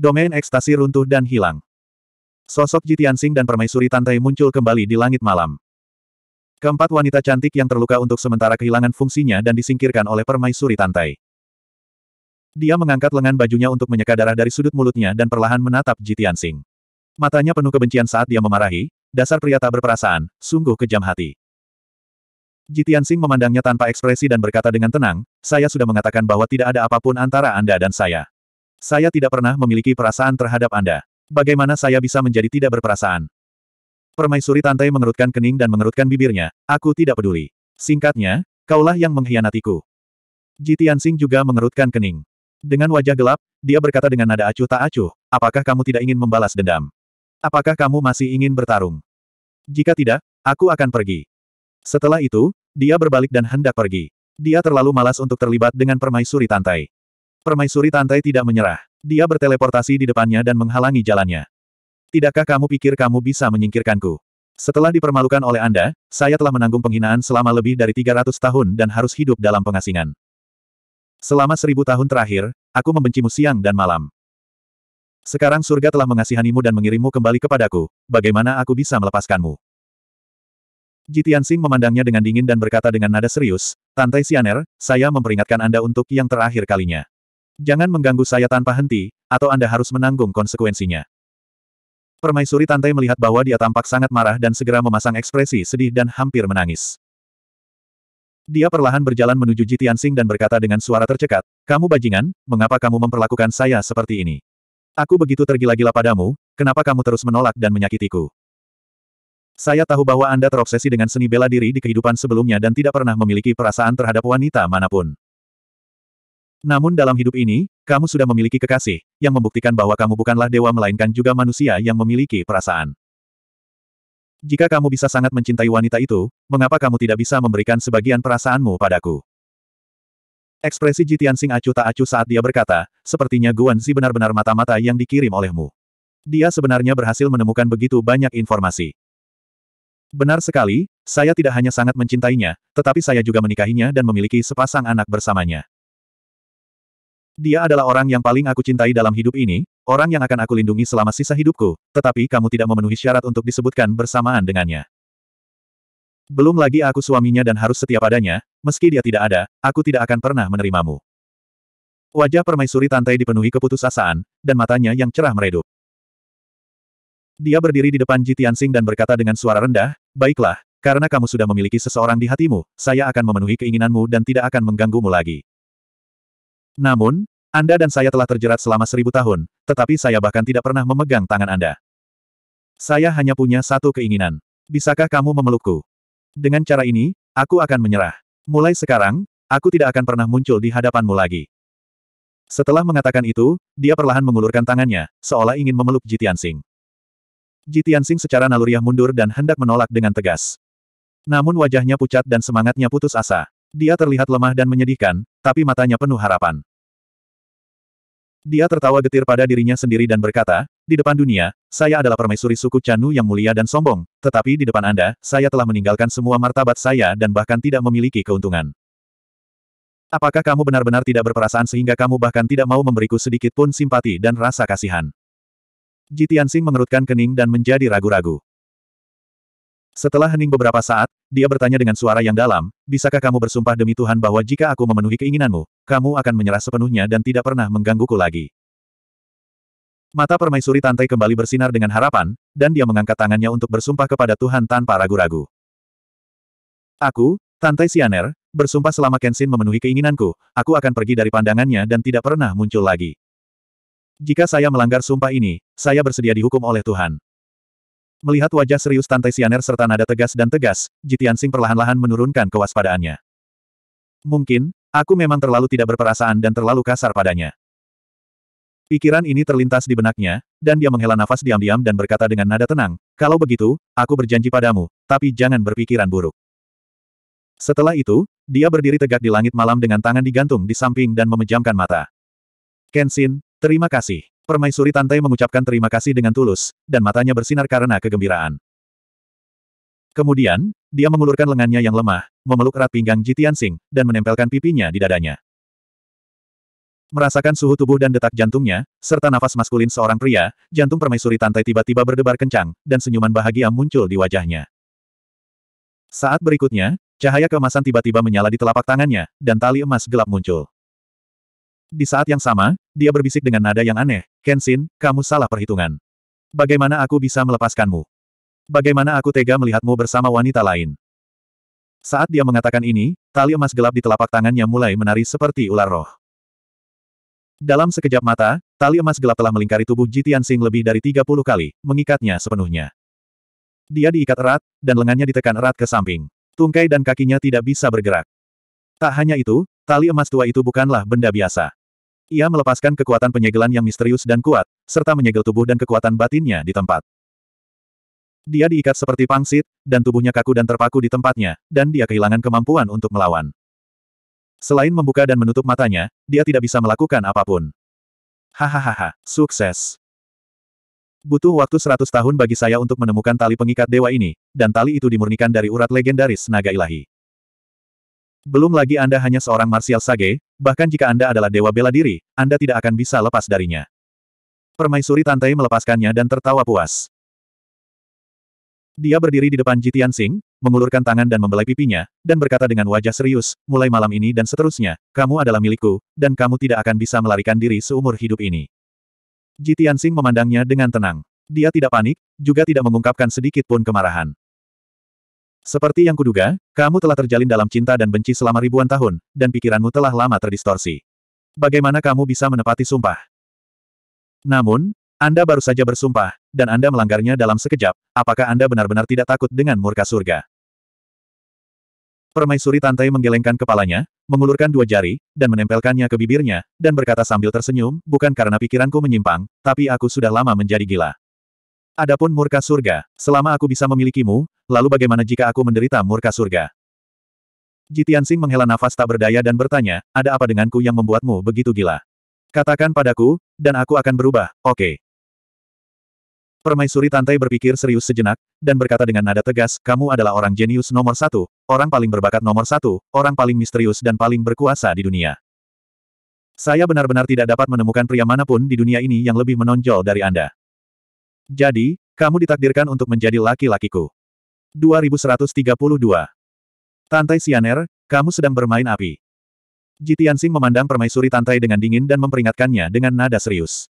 Domain ekstasi runtuh dan hilang. Sosok Jitiansing dan permaisuri Tantai muncul kembali di langit malam. Keempat wanita cantik yang terluka untuk sementara kehilangan fungsinya dan disingkirkan oleh permaisuri Tantai. Dia mengangkat lengan bajunya untuk menyeka darah dari sudut mulutnya dan perlahan menatap Jitiansing. Matanya penuh kebencian saat dia memarahi, dasar pria tak berperasaan, sungguh kejam hati. Jitiansing memandangnya tanpa ekspresi dan berkata dengan tenang, saya sudah mengatakan bahwa tidak ada apapun antara Anda dan saya. Saya tidak pernah memiliki perasaan terhadap Anda. Bagaimana saya bisa menjadi tidak berperasaan? Permaisuri Tante mengerutkan kening dan mengerutkan bibirnya, aku tidak peduli. Singkatnya, kaulah yang mengkhianatiku. Ji Tianxing juga mengerutkan kening. Dengan wajah gelap, dia berkata dengan nada acuh tak acuh, apakah kamu tidak ingin membalas dendam? Apakah kamu masih ingin bertarung? Jika tidak, aku akan pergi. Setelah itu, dia berbalik dan hendak pergi. Dia terlalu malas untuk terlibat dengan permaisuri Tantai. Permaisuri Tantai tidak menyerah. Dia berteleportasi di depannya dan menghalangi jalannya. Tidakkah kamu pikir kamu bisa menyingkirkanku? Setelah dipermalukan oleh Anda, saya telah menanggung penghinaan selama lebih dari 300 tahun dan harus hidup dalam pengasingan. Selama seribu tahun terakhir, aku membencimu siang dan malam. Sekarang surga telah mengasihanimu dan mengirimmu kembali kepadaku, bagaimana aku bisa melepaskanmu? Jitian Singh memandangnya dengan dingin dan berkata dengan nada serius, Tantai Sianer, saya memperingatkan Anda untuk yang terakhir kalinya. Jangan mengganggu saya tanpa henti, atau Anda harus menanggung konsekuensinya. Permaisuri Tante melihat bahwa dia tampak sangat marah dan segera memasang ekspresi sedih dan hampir menangis. Dia perlahan berjalan menuju Jitian Sing dan berkata dengan suara tercekat, Kamu bajingan, mengapa kamu memperlakukan saya seperti ini? Aku begitu tergila-gila padamu, kenapa kamu terus menolak dan menyakitiku? Saya tahu bahwa Anda terobsesi dengan seni bela diri di kehidupan sebelumnya dan tidak pernah memiliki perasaan terhadap wanita manapun. Namun dalam hidup ini, kamu sudah memiliki kekasih, yang membuktikan bahwa kamu bukanlah dewa melainkan juga manusia yang memiliki perasaan. Jika kamu bisa sangat mencintai wanita itu, mengapa kamu tidak bisa memberikan sebagian perasaanmu padaku? Ekspresi Jitian Sing acuh tak acuh saat dia berkata, sepertinya Guan Zi benar-benar mata-mata yang dikirim olehmu. Dia sebenarnya berhasil menemukan begitu banyak informasi. Benar sekali, saya tidak hanya sangat mencintainya, tetapi saya juga menikahinya dan memiliki sepasang anak bersamanya. Dia adalah orang yang paling aku cintai dalam hidup ini, orang yang akan aku lindungi selama sisa hidupku, tetapi kamu tidak memenuhi syarat untuk disebutkan bersamaan dengannya. Belum lagi aku suaminya dan harus setia padanya, meski dia tidak ada, aku tidak akan pernah menerimamu. Wajah permaisuri Tantai dipenuhi keputusasaan, dan matanya yang cerah meredup. Dia berdiri di depan Tianxing dan berkata dengan suara rendah, Baiklah, karena kamu sudah memiliki seseorang di hatimu, saya akan memenuhi keinginanmu dan tidak akan mengganggumu lagi. Namun, Anda dan saya telah terjerat selama seribu tahun, tetapi saya bahkan tidak pernah memegang tangan Anda. Saya hanya punya satu keinginan. Bisakah kamu memelukku? Dengan cara ini, aku akan menyerah. Mulai sekarang, aku tidak akan pernah muncul di hadapanmu lagi. Setelah mengatakan itu, dia perlahan mengulurkan tangannya, seolah ingin memeluk Jitian Sing. Jitian Sing secara naluriah mundur dan hendak menolak dengan tegas. Namun wajahnya pucat dan semangatnya putus asa. Dia terlihat lemah dan menyedihkan, tapi matanya penuh harapan. Dia tertawa getir pada dirinya sendiri dan berkata, di depan dunia, saya adalah permaisuri suku Chanu yang mulia dan sombong, tetapi di depan Anda, saya telah meninggalkan semua martabat saya dan bahkan tidak memiliki keuntungan. Apakah kamu benar-benar tidak berperasaan sehingga kamu bahkan tidak mau memberiku sedikit pun simpati dan rasa kasihan? Sing mengerutkan kening dan menjadi ragu-ragu. Setelah hening beberapa saat, dia bertanya dengan suara yang dalam, bisakah kamu bersumpah demi Tuhan bahwa jika aku memenuhi keinginanmu, kamu akan menyerah sepenuhnya dan tidak pernah menggangguku lagi. Mata permaisuri Tantai kembali bersinar dengan harapan, dan dia mengangkat tangannya untuk bersumpah kepada Tuhan tanpa ragu-ragu. Aku, Tantai Sianer, bersumpah selama Kenshin memenuhi keinginanku, aku akan pergi dari pandangannya dan tidak pernah muncul lagi. Jika saya melanggar sumpah ini, saya bersedia dihukum oleh Tuhan. Melihat wajah serius Tante Sianer serta nada tegas dan tegas, Jitian Sing perlahan-lahan menurunkan kewaspadaannya. Mungkin, aku memang terlalu tidak berperasaan dan terlalu kasar padanya. Pikiran ini terlintas di benaknya, dan dia menghela nafas diam-diam dan berkata dengan nada tenang, kalau begitu, aku berjanji padamu, tapi jangan berpikiran buruk. Setelah itu, dia berdiri tegak di langit malam dengan tangan digantung di samping dan memejamkan mata. Kenshin, terima kasih. Permaisuri Tantai mengucapkan terima kasih dengan tulus, dan matanya bersinar karena kegembiraan. Kemudian, dia mengulurkan lengannya yang lemah, memeluk erat pinggang Jitian Sing, dan menempelkan pipinya di dadanya. Merasakan suhu tubuh dan detak jantungnya, serta nafas maskulin seorang pria, jantung permaisuri Tantai tiba-tiba berdebar kencang, dan senyuman bahagia muncul di wajahnya. Saat berikutnya, cahaya kemasan tiba-tiba menyala di telapak tangannya, dan tali emas gelap muncul. Di saat yang sama, dia berbisik dengan nada yang aneh, Kenshin, kamu salah perhitungan. Bagaimana aku bisa melepaskanmu? Bagaimana aku tega melihatmu bersama wanita lain? Saat dia mengatakan ini, tali emas gelap di telapak tangannya mulai menari seperti ular roh. Dalam sekejap mata, tali emas gelap telah melingkari tubuh Jitian Sing lebih dari 30 kali, mengikatnya sepenuhnya. Dia diikat erat, dan lengannya ditekan erat ke samping. Tungkai dan kakinya tidak bisa bergerak. Tak hanya itu, tali emas tua itu bukanlah benda biasa. Ia melepaskan kekuatan penyegelan yang misterius dan kuat, serta menyegel tubuh dan kekuatan batinnya di tempat. Dia diikat seperti pangsit, dan tubuhnya kaku dan terpaku di tempatnya, dan dia kehilangan kemampuan untuk melawan. Selain membuka dan menutup matanya, dia tidak bisa melakukan apapun. Hahaha, sukses. Butuh waktu seratus tahun bagi saya untuk menemukan tali pengikat dewa ini, dan tali itu dimurnikan dari urat legendaris naga ilahi. Belum lagi Anda hanya seorang Marsial sage, bahkan jika Anda adalah dewa bela diri, Anda tidak akan bisa lepas darinya. Permaisuri Tantai melepaskannya dan tertawa puas. Dia berdiri di depan Jitian Sing, mengulurkan tangan dan membelai pipinya, dan berkata dengan wajah serius, mulai malam ini dan seterusnya, kamu adalah milikku, dan kamu tidak akan bisa melarikan diri seumur hidup ini. Jitian Sing memandangnya dengan tenang. Dia tidak panik, juga tidak mengungkapkan sedikit pun kemarahan. Seperti yang kuduga, kamu telah terjalin dalam cinta dan benci selama ribuan tahun, dan pikiranmu telah lama terdistorsi. Bagaimana kamu bisa menepati sumpah? Namun, Anda baru saja bersumpah, dan Anda melanggarnya dalam sekejap, apakah Anda benar-benar tidak takut dengan murka surga? Permaisuri Tantai menggelengkan kepalanya, mengulurkan dua jari, dan menempelkannya ke bibirnya, dan berkata sambil tersenyum, bukan karena pikiranku menyimpang, tapi aku sudah lama menjadi gila. Adapun murka surga, selama aku bisa memilikimu, lalu bagaimana jika aku menderita murka surga? Jitian Sing menghela nafas tak berdaya dan bertanya, ada apa denganku yang membuatmu begitu gila? Katakan padaku, dan aku akan berubah, oke. Okay. Permaisuri Tantai berpikir serius sejenak, dan berkata dengan nada tegas, kamu adalah orang jenius nomor satu, orang paling berbakat nomor satu, orang paling misterius dan paling berkuasa di dunia. Saya benar-benar tidak dapat menemukan pria manapun di dunia ini yang lebih menonjol dari Anda. Jadi, kamu ditakdirkan untuk menjadi laki-lakiku. 2132. Tantai Sianer, kamu sedang bermain api. Jitiansing memandang permaisuri Tantai dengan dingin dan memperingatkannya dengan nada serius.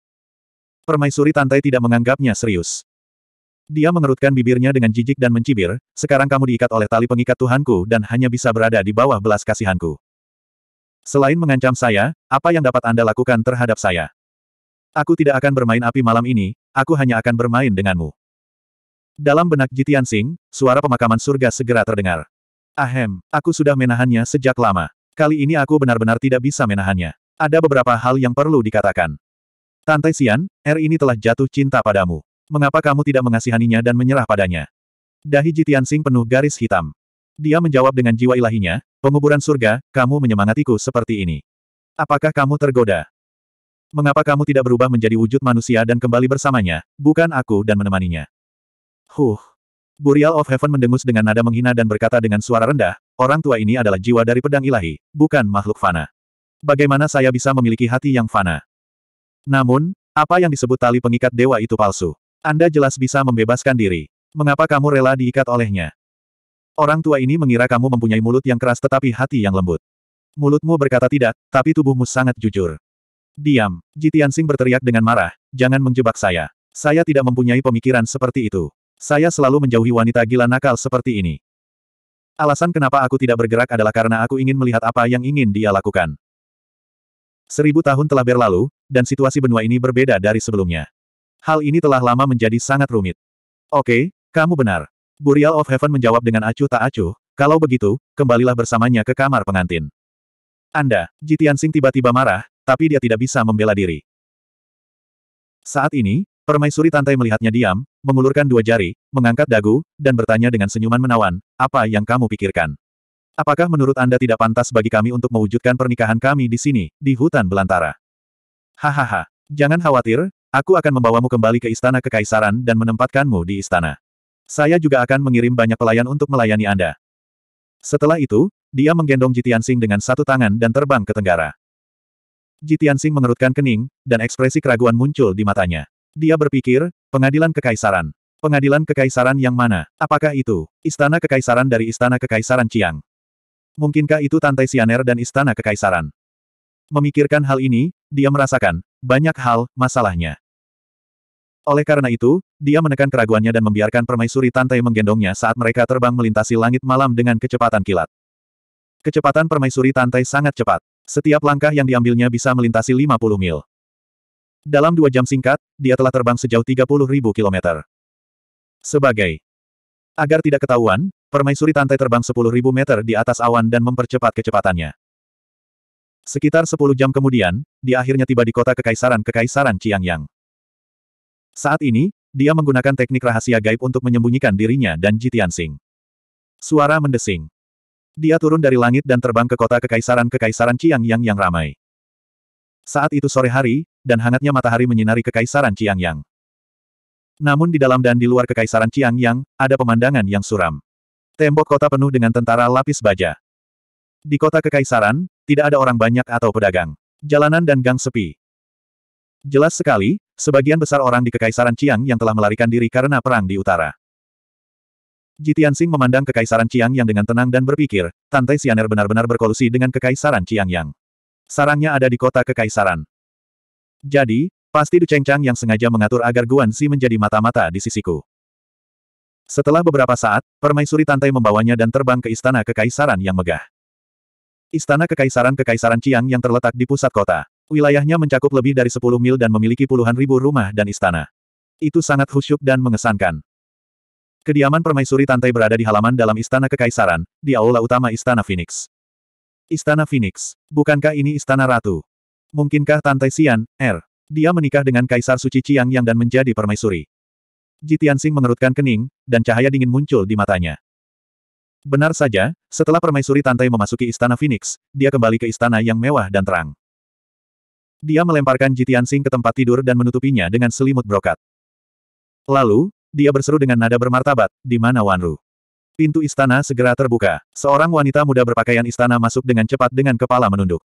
Permaisuri Tantai tidak menganggapnya serius. Dia mengerutkan bibirnya dengan jijik dan mencibir, sekarang kamu diikat oleh tali pengikat Tuhanku dan hanya bisa berada di bawah belas kasihanku. Selain mengancam saya, apa yang dapat Anda lakukan terhadap saya? Aku tidak akan bermain api malam ini, Aku hanya akan bermain denganmu. Dalam benak Jitian Sing, suara pemakaman surga segera terdengar. Ahem, aku sudah menahannya sejak lama. Kali ini aku benar-benar tidak bisa menahannya. Ada beberapa hal yang perlu dikatakan. Tante Xian, R er ini telah jatuh cinta padamu. Mengapa kamu tidak mengasihaninya dan menyerah padanya? Dahi Jitian Sing penuh garis hitam. Dia menjawab dengan jiwa ilahinya, penguburan surga, kamu menyemangatiku seperti ini. Apakah kamu tergoda? mengapa kamu tidak berubah menjadi wujud manusia dan kembali bersamanya, bukan aku dan menemaninya? Huh. Burial of Heaven mendengus dengan nada menghina dan berkata dengan suara rendah, orang tua ini adalah jiwa dari pedang ilahi, bukan makhluk fana. Bagaimana saya bisa memiliki hati yang fana? Namun, apa yang disebut tali pengikat dewa itu palsu. Anda jelas bisa membebaskan diri. Mengapa kamu rela diikat olehnya? Orang tua ini mengira kamu mempunyai mulut yang keras tetapi hati yang lembut. Mulutmu berkata tidak, tapi tubuhmu sangat jujur. Diam. Jitian Jitiansing berteriak dengan marah, jangan menjebak saya. Saya tidak mempunyai pemikiran seperti itu. Saya selalu menjauhi wanita gila nakal seperti ini. Alasan kenapa aku tidak bergerak adalah karena aku ingin melihat apa yang ingin dia lakukan. Seribu tahun telah berlalu, dan situasi benua ini berbeda dari sebelumnya. Hal ini telah lama menjadi sangat rumit. Oke, kamu benar. Burial of Heaven menjawab dengan acuh tak acuh, kalau begitu, kembalilah bersamanya ke kamar pengantin. Anda, Jitian Jitiansing tiba-tiba marah, tapi dia tidak bisa membela diri. Saat ini, permaisuri Tantai melihatnya diam, mengulurkan dua jari, mengangkat dagu, dan bertanya dengan senyuman menawan, apa yang kamu pikirkan? Apakah menurut Anda tidak pantas bagi kami untuk mewujudkan pernikahan kami di sini, di hutan belantara? Hahaha, jangan khawatir, aku akan membawamu kembali ke istana kekaisaran dan menempatkanmu di istana. Saya juga akan mengirim banyak pelayan untuk melayani Anda. Setelah itu, dia menggendong Jitiansing dengan satu tangan dan terbang ke tenggara. Jitiansing mengerutkan kening, dan ekspresi keraguan muncul di matanya. Dia berpikir, pengadilan kekaisaran. Pengadilan kekaisaran yang mana? Apakah itu? Istana kekaisaran dari istana kekaisaran Chiang. Mungkinkah itu Tante Sianer dan istana kekaisaran? Memikirkan hal ini, dia merasakan, banyak hal, masalahnya. Oleh karena itu, dia menekan keraguannya dan membiarkan permaisuri Tante menggendongnya saat mereka terbang melintasi langit malam dengan kecepatan kilat. Kecepatan permaisuri Tante sangat cepat. Setiap langkah yang diambilnya bisa melintasi 50 mil. Dalam dua jam singkat, dia telah terbang sejauh 30 ribu kilometer. Sebagai agar tidak ketahuan, permaisuri Tante terbang 10 ribu meter di atas awan dan mempercepat kecepatannya. Sekitar 10 jam kemudian, dia akhirnya tiba di kota Kekaisaran-Kekaisaran Chiangyang. Saat ini, dia menggunakan teknik rahasia gaib untuk menyembunyikan dirinya dan Jitian Singh. Suara mendesing. Dia turun dari langit dan terbang ke kota kekaisaran-kekaisaran Ciang yang yang ramai. Saat itu sore hari, dan hangatnya matahari menyinari kekaisaran Yang. Namun di dalam dan di luar kekaisaran Yang ada pemandangan yang suram. Tembok kota penuh dengan tentara lapis baja. Di kota kekaisaran, tidak ada orang banyak atau pedagang. Jalanan dan gang sepi. Jelas sekali, sebagian besar orang di kekaisaran Chiang yang telah melarikan diri karena perang di utara. Jitiansing memandang Kekaisaran Chiang Yang dengan tenang dan berpikir, Tante Xianer benar-benar berkolusi dengan Kekaisaran Chiang Yang. Sarangnya ada di kota Kekaisaran. Jadi, pasti Du Cheng Chang yang sengaja mengatur agar Guan Xi menjadi mata-mata di sisiku. Setelah beberapa saat, permaisuri Tante membawanya dan terbang ke istana Kekaisaran yang megah. Istana Kekaisaran Kekaisaran Chiang yang terletak di pusat kota. Wilayahnya mencakup lebih dari 10 mil dan memiliki puluhan ribu rumah dan istana. Itu sangat khusyuk dan mengesankan. Kediaman permaisuri Tantai berada di halaman dalam istana kekaisaran, di aula utama istana Phoenix. Istana Phoenix. Bukankah ini istana ratu? Mungkinkah Tantai Xian, R. Er? Dia menikah dengan Kaisar Suci Chiang Yang dan menjadi permaisuri. Jitiansing mengerutkan kening, dan cahaya dingin muncul di matanya. Benar saja, setelah permaisuri Tantai memasuki istana Phoenix, dia kembali ke istana yang mewah dan terang. Dia melemparkan Jitiansing ke tempat tidur dan menutupinya dengan selimut brokat. Lalu, dia berseru dengan nada bermartabat, di mana Wanru? Pintu istana segera terbuka. Seorang wanita muda berpakaian istana masuk dengan cepat dengan kepala menunduk.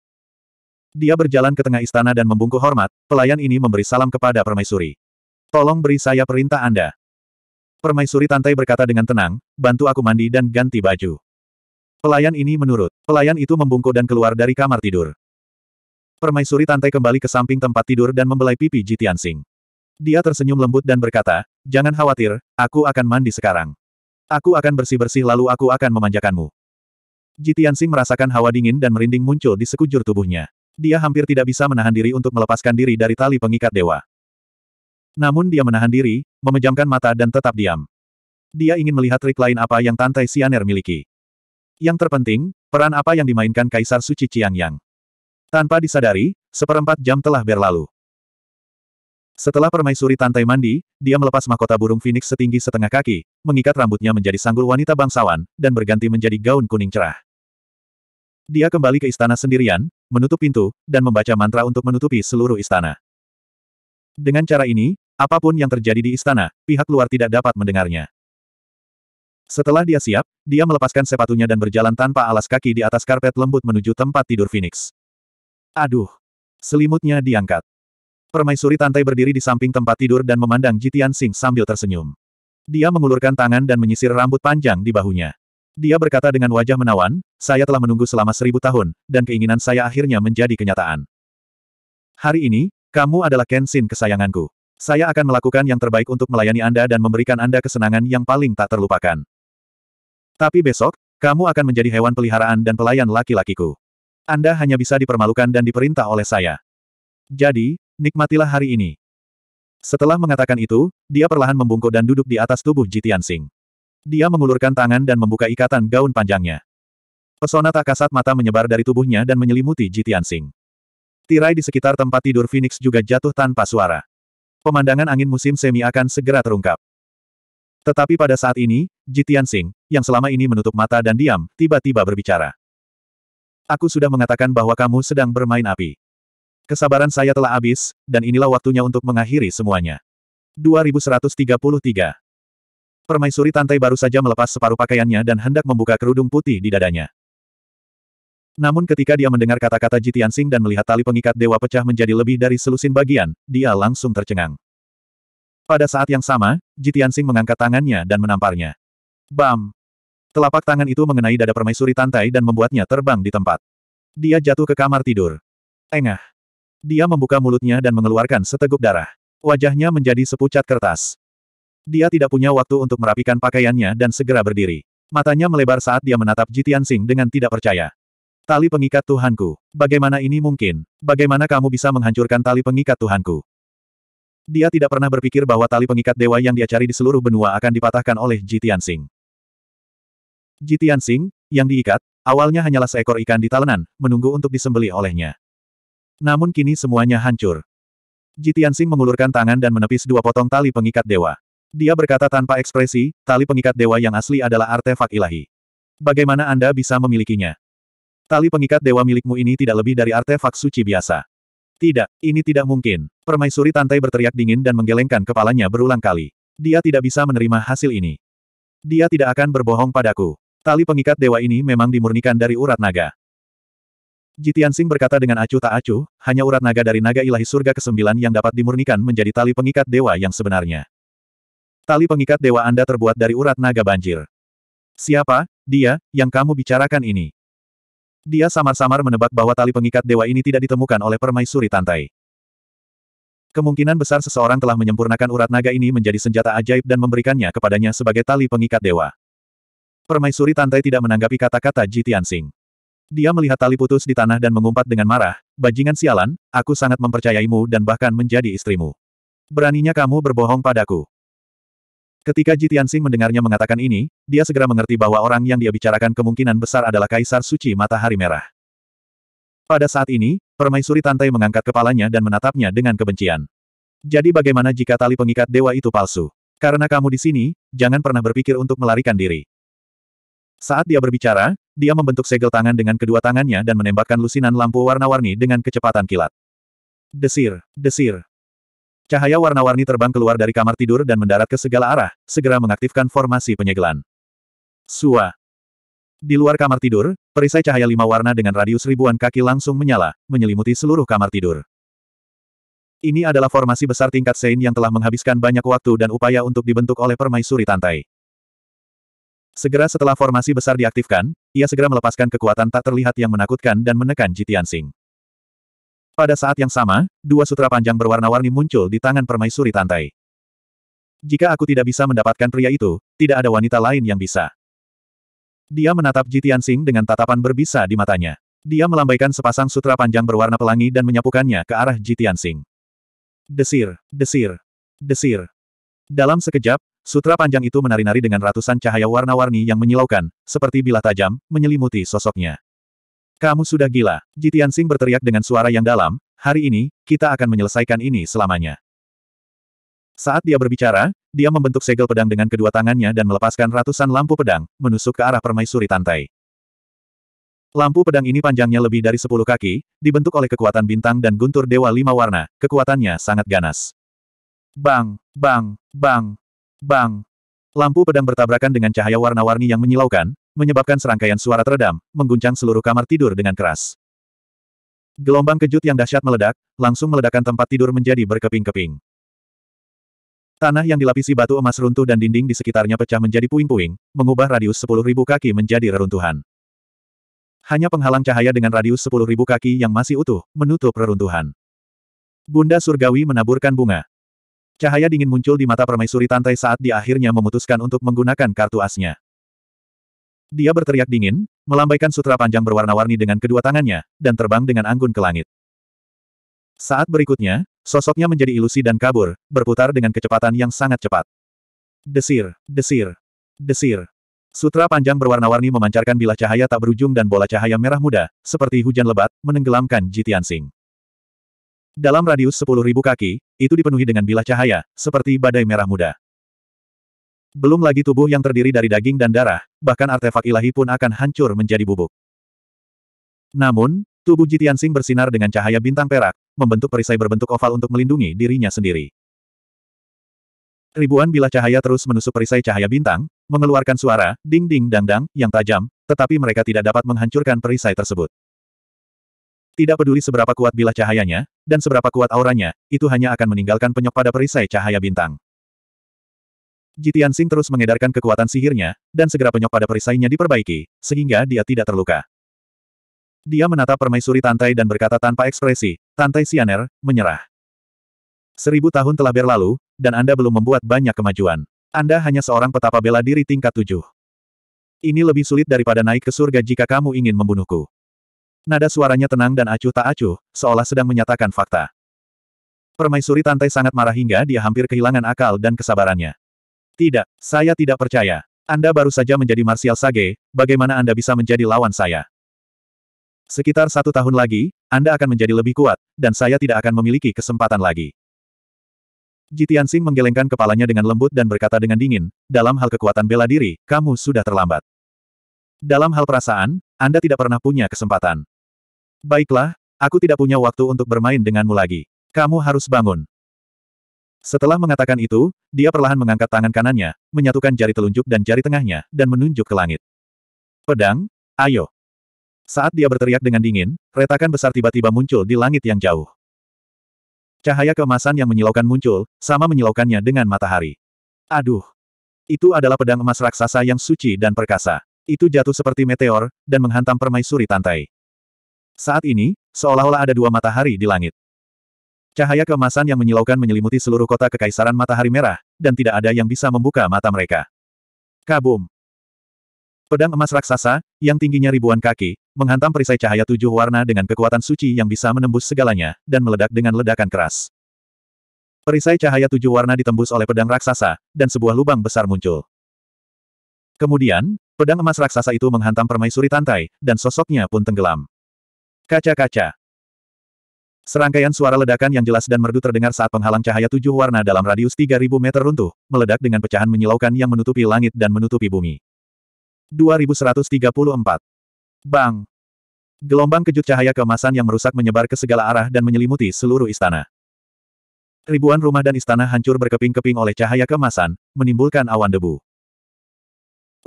Dia berjalan ke tengah istana dan membungkuk hormat, pelayan ini memberi salam kepada permaisuri. Tolong beri saya perintah Anda. Permaisuri Tantai berkata dengan tenang, bantu aku mandi dan ganti baju. Pelayan ini menurut. Pelayan itu membungkuk dan keluar dari kamar tidur. Permaisuri Tantai kembali ke samping tempat tidur dan membelai pipi Jitian Singh. Dia tersenyum lembut dan berkata, Jangan khawatir, aku akan mandi sekarang. Aku akan bersih-bersih lalu aku akan memanjakanmu. Jitiansing merasakan hawa dingin dan merinding muncul di sekujur tubuhnya. Dia hampir tidak bisa menahan diri untuk melepaskan diri dari tali pengikat dewa. Namun dia menahan diri, memejamkan mata dan tetap diam. Dia ingin melihat trik lain apa yang Tantai Sianer miliki. Yang terpenting, peran apa yang dimainkan Kaisar Suci Chiang Yang. Tanpa disadari, seperempat jam telah berlalu. Setelah permaisuri Tantai mandi, dia melepas mahkota burung phoenix setinggi setengah kaki, mengikat rambutnya menjadi sanggul wanita bangsawan, dan berganti menjadi gaun kuning cerah. Dia kembali ke istana sendirian, menutup pintu, dan membaca mantra untuk menutupi seluruh istana. Dengan cara ini, apapun yang terjadi di istana, pihak luar tidak dapat mendengarnya. Setelah dia siap, dia melepaskan sepatunya dan berjalan tanpa alas kaki di atas karpet lembut menuju tempat tidur Phoenix. Aduh! Selimutnya diangkat. Permaisuri Tantai berdiri di samping tempat tidur dan memandang Jitian Sing sambil tersenyum. Dia mengulurkan tangan dan menyisir rambut panjang di bahunya. Dia berkata dengan wajah menawan, saya telah menunggu selama seribu tahun, dan keinginan saya akhirnya menjadi kenyataan. Hari ini, kamu adalah Kenshin kesayanganku. Saya akan melakukan yang terbaik untuk melayani Anda dan memberikan Anda kesenangan yang paling tak terlupakan. Tapi besok, kamu akan menjadi hewan peliharaan dan pelayan laki-lakiku. Anda hanya bisa dipermalukan dan diperintah oleh saya. Jadi, Nikmatilah hari ini. Setelah mengatakan itu, dia perlahan membungkuk dan duduk di atas tubuh Jitian Sing. Dia mengulurkan tangan dan membuka ikatan gaun panjangnya. Pesona tak kasat mata menyebar dari tubuhnya dan menyelimuti Jitian Sing. Tirai di sekitar tempat tidur Phoenix juga jatuh tanpa suara. Pemandangan angin musim semi akan segera terungkap. Tetapi pada saat ini, Jitian Sing, yang selama ini menutup mata dan diam, tiba-tiba berbicara. Aku sudah mengatakan bahwa kamu sedang bermain api. Kesabaran saya telah habis, dan inilah waktunya untuk mengakhiri semuanya. 2133 Permaisuri Tantai baru saja melepas separuh pakaiannya dan hendak membuka kerudung putih di dadanya. Namun ketika dia mendengar kata-kata Jitian Sing dan melihat tali pengikat dewa pecah menjadi lebih dari selusin bagian, dia langsung tercengang. Pada saat yang sama, Jitian Sing mengangkat tangannya dan menamparnya. Bam! Telapak tangan itu mengenai dada permaisuri Tantai dan membuatnya terbang di tempat. Dia jatuh ke kamar tidur. Engah! Dia membuka mulutnya dan mengeluarkan seteguk darah. Wajahnya menjadi sepucat kertas. Dia tidak punya waktu untuk merapikan pakaiannya dan segera berdiri. Matanya melebar saat dia menatap Jitian Sing dengan tidak percaya. Tali pengikat Tuhanku. Bagaimana ini mungkin? Bagaimana kamu bisa menghancurkan tali pengikat Tuhanku? Dia tidak pernah berpikir bahwa tali pengikat dewa yang dia cari di seluruh benua akan dipatahkan oleh Jitian Sing. Jitian Sing, yang diikat, awalnya hanyalah seekor ikan di talenan, menunggu untuk disembeli olehnya. Namun kini semuanya hancur. Jitian Sing mengulurkan tangan dan menepis dua potong tali pengikat dewa. Dia berkata tanpa ekspresi, tali pengikat dewa yang asli adalah artefak ilahi. Bagaimana Anda bisa memilikinya? Tali pengikat dewa milikmu ini tidak lebih dari artefak suci biasa. Tidak, ini tidak mungkin. Permaisuri Tantai berteriak dingin dan menggelengkan kepalanya berulang kali. Dia tidak bisa menerima hasil ini. Dia tidak akan berbohong padaku. Tali pengikat dewa ini memang dimurnikan dari urat naga. Jitian Sing berkata dengan acuh tak acuh, hanya urat naga dari naga ilahi surga ke-9 yang dapat dimurnikan menjadi tali pengikat dewa yang sebenarnya. Tali pengikat dewa Anda terbuat dari urat naga banjir. Siapa, dia, yang kamu bicarakan ini? Dia samar-samar menebak bahwa tali pengikat dewa ini tidak ditemukan oleh permaisuri Tantai. Kemungkinan besar seseorang telah menyempurnakan urat naga ini menjadi senjata ajaib dan memberikannya kepadanya sebagai tali pengikat dewa. Permaisuri Tantai tidak menanggapi kata-kata Jitian Sing. Dia melihat tali putus di tanah dan mengumpat dengan marah, bajingan sialan, aku sangat mempercayaimu dan bahkan menjadi istrimu. Beraninya kamu berbohong padaku. Ketika Ji Tianxing mendengarnya mengatakan ini, dia segera mengerti bahwa orang yang dia bicarakan kemungkinan besar adalah Kaisar Suci Matahari Merah. Pada saat ini, permaisuri Tantai mengangkat kepalanya dan menatapnya dengan kebencian. Jadi bagaimana jika tali pengikat dewa itu palsu? Karena kamu di sini, jangan pernah berpikir untuk melarikan diri. Saat dia berbicara, dia membentuk segel tangan dengan kedua tangannya dan menembakkan lusinan lampu warna-warni dengan kecepatan kilat. Desir, desir. Cahaya warna-warni terbang keluar dari kamar tidur dan mendarat ke segala arah, segera mengaktifkan formasi penyegelan. Sua. Di luar kamar tidur, perisai cahaya lima warna dengan radius ribuan kaki langsung menyala, menyelimuti seluruh kamar tidur. Ini adalah formasi besar tingkat Sein yang telah menghabiskan banyak waktu dan upaya untuk dibentuk oleh permaisuri Tantai. Segera setelah formasi besar diaktifkan, ia segera melepaskan kekuatan tak terlihat yang menakutkan dan menekan Jitian Sing. Pada saat yang sama, dua sutra panjang berwarna-warni muncul di tangan permaisuri Tantai. Jika aku tidak bisa mendapatkan pria itu, tidak ada wanita lain yang bisa. Dia menatap Jitian Sing dengan tatapan berbisa di matanya. Dia melambaikan sepasang sutra panjang berwarna pelangi dan menyapukannya ke arah Jitian Sing. Desir, desir, desir. Dalam sekejap, Sutra panjang itu menari-nari dengan ratusan cahaya warna-warni yang menyilaukan, seperti bilah tajam, menyelimuti sosoknya. Kamu sudah gila. Jitian Sing berteriak dengan suara yang dalam, hari ini, kita akan menyelesaikan ini selamanya. Saat dia berbicara, dia membentuk segel pedang dengan kedua tangannya dan melepaskan ratusan lampu pedang, menusuk ke arah permaisuri Tantai. Lampu pedang ini panjangnya lebih dari 10 kaki, dibentuk oleh kekuatan bintang dan guntur dewa lima warna, kekuatannya sangat ganas. Bang, bang, bang, Bang! Lampu pedang bertabrakan dengan cahaya warna-warni yang menyilaukan, menyebabkan serangkaian suara teredam, mengguncang seluruh kamar tidur dengan keras. Gelombang kejut yang dahsyat meledak, langsung meledakkan tempat tidur menjadi berkeping-keping. Tanah yang dilapisi batu emas runtuh dan dinding di sekitarnya pecah menjadi puing-puing, mengubah radius 10.000 kaki menjadi reruntuhan. Hanya penghalang cahaya dengan radius 10.000 kaki yang masih utuh, menutup reruntuhan. Bunda Surgawi menaburkan bunga. Cahaya dingin muncul di mata permaisuri Tantai saat dia akhirnya memutuskan untuk menggunakan kartu asnya. Dia berteriak dingin, melambaikan sutra panjang berwarna-warni dengan kedua tangannya, dan terbang dengan anggun ke langit. Saat berikutnya, sosoknya menjadi ilusi dan kabur, berputar dengan kecepatan yang sangat cepat. Desir, desir, desir. Sutra panjang berwarna-warni memancarkan bilah cahaya tak berujung dan bola cahaya merah muda, seperti hujan lebat, menenggelamkan Jitian Singh. Dalam radius sepuluh ribu kaki, itu dipenuhi dengan bilah cahaya, seperti badai merah muda. Belum lagi tubuh yang terdiri dari daging dan darah, bahkan artefak ilahi pun akan hancur menjadi bubuk. Namun, tubuh Jitian Sing bersinar dengan cahaya bintang perak, membentuk perisai berbentuk oval untuk melindungi dirinya sendiri. Ribuan bilah cahaya terus menusuk perisai cahaya bintang, mengeluarkan suara, ding-ding dang-dang, yang tajam, tetapi mereka tidak dapat menghancurkan perisai tersebut. Tidak peduli seberapa kuat bilah cahayanya, dan seberapa kuat auranya, itu hanya akan meninggalkan penyok pada perisai cahaya bintang. Jitian Sing terus mengedarkan kekuatan sihirnya, dan segera penyok pada perisainya diperbaiki, sehingga dia tidak terluka. Dia menatap permaisuri Tantai dan berkata tanpa ekspresi, Tantai Sianer, menyerah. Seribu tahun telah berlalu, dan Anda belum membuat banyak kemajuan. Anda hanya seorang petapa bela diri tingkat tujuh. Ini lebih sulit daripada naik ke surga jika kamu ingin membunuhku. Nada suaranya tenang dan acuh tak acuh, seolah sedang menyatakan fakta. Permaisuri Tantai sangat marah hingga dia hampir kehilangan akal dan kesabarannya. Tidak, saya tidak percaya. Anda baru saja menjadi Marsial Sage, bagaimana Anda bisa menjadi lawan saya? Sekitar satu tahun lagi, Anda akan menjadi lebih kuat, dan saya tidak akan memiliki kesempatan lagi. Jitian Sing menggelengkan kepalanya dengan lembut dan berkata dengan dingin, dalam hal kekuatan bela diri, kamu sudah terlambat. Dalam hal perasaan, anda tidak pernah punya kesempatan. Baiklah, aku tidak punya waktu untuk bermain denganmu lagi. Kamu harus bangun. Setelah mengatakan itu, dia perlahan mengangkat tangan kanannya, menyatukan jari telunjuk dan jari tengahnya, dan menunjuk ke langit. Pedang, ayo. Saat dia berteriak dengan dingin, retakan besar tiba-tiba muncul di langit yang jauh. Cahaya keemasan yang menyilaukan muncul, sama menyilaukannya dengan matahari. Aduh! Itu adalah pedang emas raksasa yang suci dan perkasa itu jatuh seperti meteor, dan menghantam permaisuri Tantai. Saat ini, seolah-olah ada dua matahari di langit. Cahaya keemasan yang menyilaukan menyelimuti seluruh kota Kekaisaran Matahari Merah, dan tidak ada yang bisa membuka mata mereka. Kabum! Pedang emas raksasa, yang tingginya ribuan kaki, menghantam perisai cahaya tujuh warna dengan kekuatan suci yang bisa menembus segalanya, dan meledak dengan ledakan keras. Perisai cahaya tujuh warna ditembus oleh pedang raksasa, dan sebuah lubang besar muncul. Kemudian, Pedang emas raksasa itu menghantam permaisuri tantai, dan sosoknya pun tenggelam. Kaca-kaca. Serangkaian suara ledakan yang jelas dan merdu terdengar saat penghalang cahaya tujuh warna dalam radius 3000 meter runtuh, meledak dengan pecahan menyilaukan yang menutupi langit dan menutupi bumi. 2134. Bang! Gelombang kejut cahaya keemasan yang merusak menyebar ke segala arah dan menyelimuti seluruh istana. Ribuan rumah dan istana hancur berkeping-keping oleh cahaya kemasan, menimbulkan awan debu.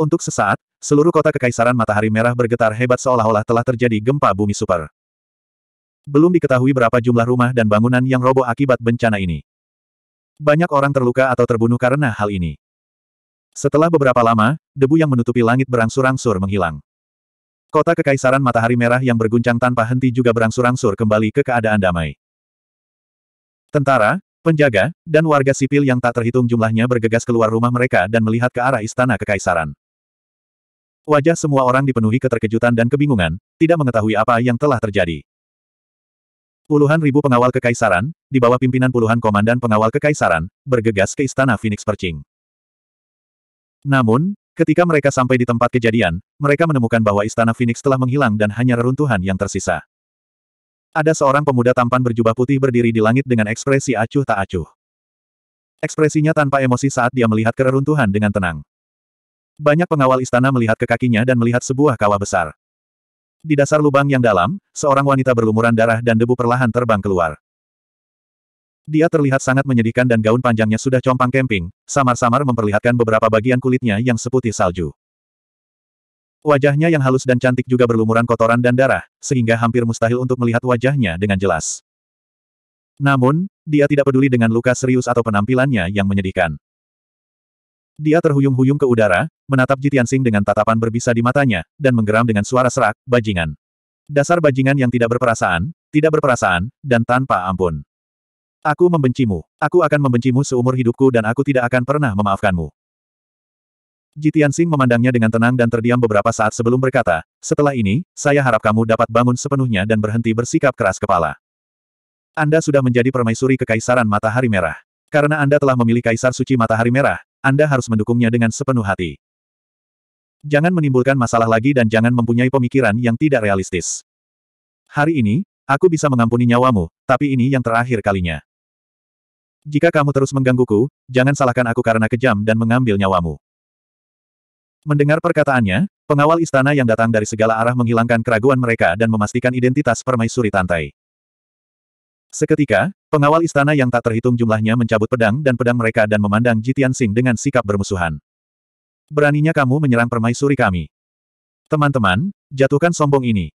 Untuk sesaat, seluruh kota Kekaisaran Matahari Merah bergetar hebat seolah-olah telah terjadi gempa bumi super. Belum diketahui berapa jumlah rumah dan bangunan yang roboh akibat bencana ini. Banyak orang terluka atau terbunuh karena hal ini. Setelah beberapa lama, debu yang menutupi langit berangsur-angsur menghilang. Kota Kekaisaran Matahari Merah yang berguncang tanpa henti juga berangsur-angsur kembali ke keadaan damai. Tentara, penjaga, dan warga sipil yang tak terhitung jumlahnya bergegas keluar rumah mereka dan melihat ke arah istana kekaisaran. Wajah semua orang dipenuhi keterkejutan dan kebingungan, tidak mengetahui apa yang telah terjadi. Puluhan ribu pengawal kekaisaran, di bawah pimpinan puluhan komandan pengawal kekaisaran, bergegas ke istana Phoenix Percing. Namun, ketika mereka sampai di tempat kejadian, mereka menemukan bahwa istana Phoenix telah menghilang dan hanya reruntuhan yang tersisa. Ada seorang pemuda tampan berjubah putih berdiri di langit dengan ekspresi acuh tak acuh. Ekspresinya tanpa emosi saat dia melihat kereruntuhan dengan tenang. Banyak pengawal istana melihat ke kakinya dan melihat sebuah kawah besar. Di dasar lubang yang dalam, seorang wanita berlumuran darah dan debu perlahan terbang keluar. Dia terlihat sangat menyedihkan dan gaun panjangnya sudah compang kemping, samar-samar memperlihatkan beberapa bagian kulitnya yang seputih salju. Wajahnya yang halus dan cantik juga berlumuran kotoran dan darah, sehingga hampir mustahil untuk melihat wajahnya dengan jelas. Namun, dia tidak peduli dengan luka serius atau penampilannya yang menyedihkan. Dia terhuyung-huyung ke udara, menatap Jitiansing dengan tatapan berbisa di matanya, dan menggeram dengan suara serak, bajingan. Dasar bajingan yang tidak berperasaan, tidak berperasaan, dan tanpa ampun. Aku membencimu. Aku akan membencimu seumur hidupku dan aku tidak akan pernah memaafkanmu. Jitiansing memandangnya dengan tenang dan terdiam beberapa saat sebelum berkata, setelah ini, saya harap kamu dapat bangun sepenuhnya dan berhenti bersikap keras kepala. Anda sudah menjadi permaisuri kekaisaran matahari merah. Karena Anda telah memilih Kaisar Suci Matahari Merah, anda harus mendukungnya dengan sepenuh hati. Jangan menimbulkan masalah lagi dan jangan mempunyai pemikiran yang tidak realistis. Hari ini, aku bisa mengampuni nyawamu, tapi ini yang terakhir kalinya. Jika kamu terus menggangguku, jangan salahkan aku karena kejam dan mengambil nyawamu. Mendengar perkataannya, pengawal istana yang datang dari segala arah menghilangkan keraguan mereka dan memastikan identitas permaisuri Tantai. Seketika, pengawal istana yang tak terhitung jumlahnya mencabut pedang dan pedang mereka dan memandang Jitian Sing dengan sikap bermusuhan. Beraninya kamu menyerang permaisuri kami. Teman-teman, jatuhkan sombong ini.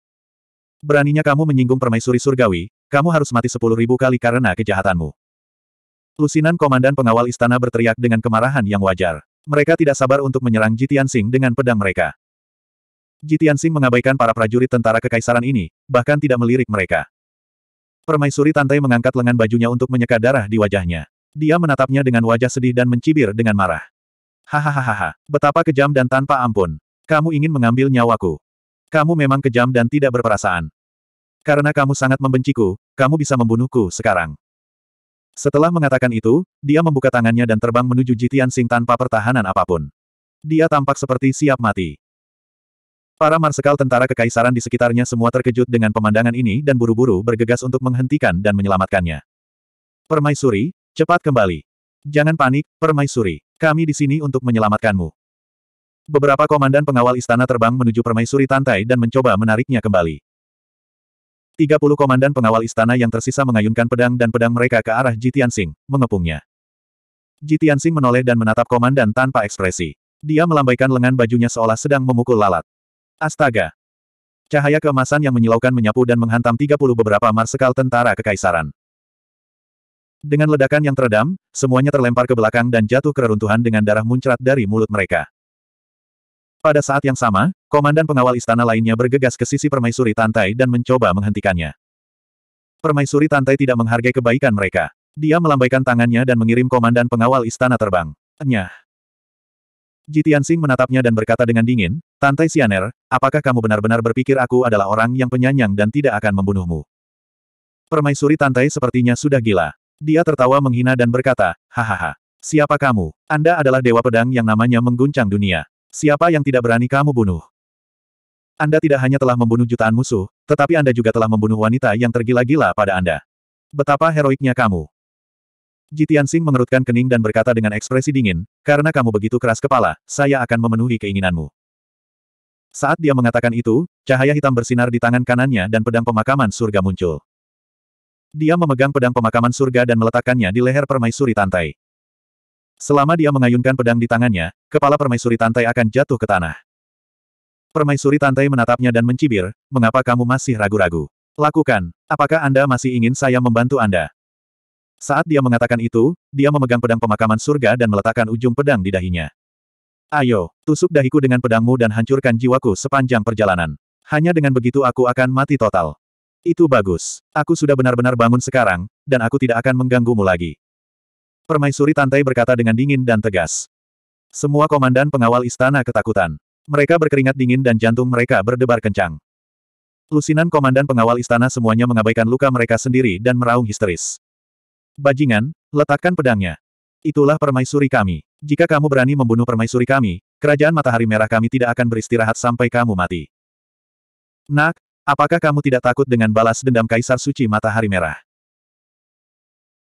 Beraninya kamu menyinggung permaisuri surgawi, kamu harus mati sepuluh ribu kali karena kejahatanmu. Lusinan komandan pengawal istana berteriak dengan kemarahan yang wajar. Mereka tidak sabar untuk menyerang Jitian Sing dengan pedang mereka. Jitian Sing mengabaikan para prajurit tentara kekaisaran ini, bahkan tidak melirik mereka. Permaisuri Tantai mengangkat lengan bajunya untuk menyeka darah di wajahnya. Dia menatapnya dengan wajah sedih dan mencibir dengan marah. Hahaha, betapa kejam dan tanpa ampun. Kamu ingin mengambil nyawaku. Kamu memang kejam dan tidak berperasaan. Karena kamu sangat membenciku, kamu bisa membunuhku sekarang. Setelah mengatakan itu, dia membuka tangannya dan terbang menuju Jitian Sing tanpa pertahanan apapun. Dia tampak seperti siap mati. Para marsekal tentara kekaisaran di sekitarnya semua terkejut dengan pemandangan ini dan buru-buru bergegas untuk menghentikan dan menyelamatkannya. Permaisuri, cepat kembali. Jangan panik, Permaisuri. Kami di sini untuk menyelamatkanmu. Beberapa komandan pengawal istana terbang menuju Permaisuri Tantai dan mencoba menariknya kembali. 30 komandan pengawal istana yang tersisa mengayunkan pedang dan pedang mereka ke arah Jitian Sing, mengepungnya. Jitian Sing menoleh dan menatap komandan tanpa ekspresi. Dia melambaikan lengan bajunya seolah sedang memukul lalat. Astaga! Cahaya keemasan yang menyilaukan menyapu dan menghantam 30 beberapa marsekal tentara kekaisaran. Dengan ledakan yang teredam, semuanya terlempar ke belakang dan jatuh ke reruntuhan dengan darah muncrat dari mulut mereka. Pada saat yang sama, komandan pengawal istana lainnya bergegas ke sisi permaisuri Tantai dan mencoba menghentikannya. Permaisuri Tantai tidak menghargai kebaikan mereka. Dia melambaikan tangannya dan mengirim komandan pengawal istana terbang. Nyah! Jitian Sing menatapnya dan berkata dengan dingin, Tante Sianer, apakah kamu benar-benar berpikir aku adalah orang yang penyanyang dan tidak akan membunuhmu? Permaisuri Tante sepertinya sudah gila. Dia tertawa menghina dan berkata, hahaha, siapa kamu? Anda adalah dewa pedang yang namanya mengguncang dunia. Siapa yang tidak berani kamu bunuh? Anda tidak hanya telah membunuh jutaan musuh, tetapi Anda juga telah membunuh wanita yang tergila-gila pada Anda. Betapa heroiknya kamu. Jitian Sing mengerutkan kening dan berkata dengan ekspresi dingin, karena kamu begitu keras kepala, saya akan memenuhi keinginanmu. Saat dia mengatakan itu, cahaya hitam bersinar di tangan kanannya dan pedang pemakaman surga muncul. Dia memegang pedang pemakaman surga dan meletakkannya di leher permaisuri Tantai. Selama dia mengayunkan pedang di tangannya, kepala permaisuri Tantai akan jatuh ke tanah. Permaisuri Tantai menatapnya dan mencibir, mengapa kamu masih ragu-ragu? Lakukan, apakah Anda masih ingin saya membantu Anda? Saat dia mengatakan itu, dia memegang pedang pemakaman surga dan meletakkan ujung pedang di dahinya. Ayo, tusuk dahiku dengan pedangmu dan hancurkan jiwaku sepanjang perjalanan. Hanya dengan begitu aku akan mati total. Itu bagus. Aku sudah benar-benar bangun sekarang, dan aku tidak akan mengganggumu lagi. Permaisuri Tantai berkata dengan dingin dan tegas. Semua komandan pengawal istana ketakutan. Mereka berkeringat dingin dan jantung mereka berdebar kencang. Lusinan komandan pengawal istana semuanya mengabaikan luka mereka sendiri dan meraung histeris. Bajingan, letakkan pedangnya. Itulah permaisuri kami. Jika kamu berani membunuh permaisuri kami, kerajaan matahari merah kami tidak akan beristirahat sampai kamu mati. Nak, apakah kamu tidak takut dengan balas dendam Kaisar Suci Matahari Merah?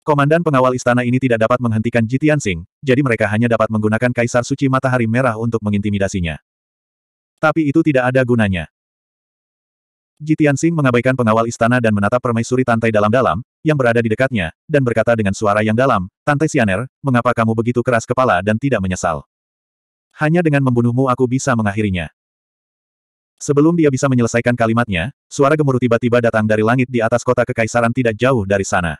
Komandan pengawal istana ini tidak dapat menghentikan Jitian Sing, jadi mereka hanya dapat menggunakan Kaisar Suci Matahari Merah untuk mengintimidasinya. Tapi itu tidak ada gunanya. Jitian Sing mengabaikan pengawal istana dan menatap permaisuri Tantai dalam-dalam, yang berada di dekatnya, dan berkata dengan suara yang dalam, Tantai Sianer, mengapa kamu begitu keras kepala dan tidak menyesal? Hanya dengan membunuhmu aku bisa mengakhirinya. Sebelum dia bisa menyelesaikan kalimatnya, suara gemuruh tiba-tiba datang dari langit di atas kota kekaisaran tidak jauh dari sana.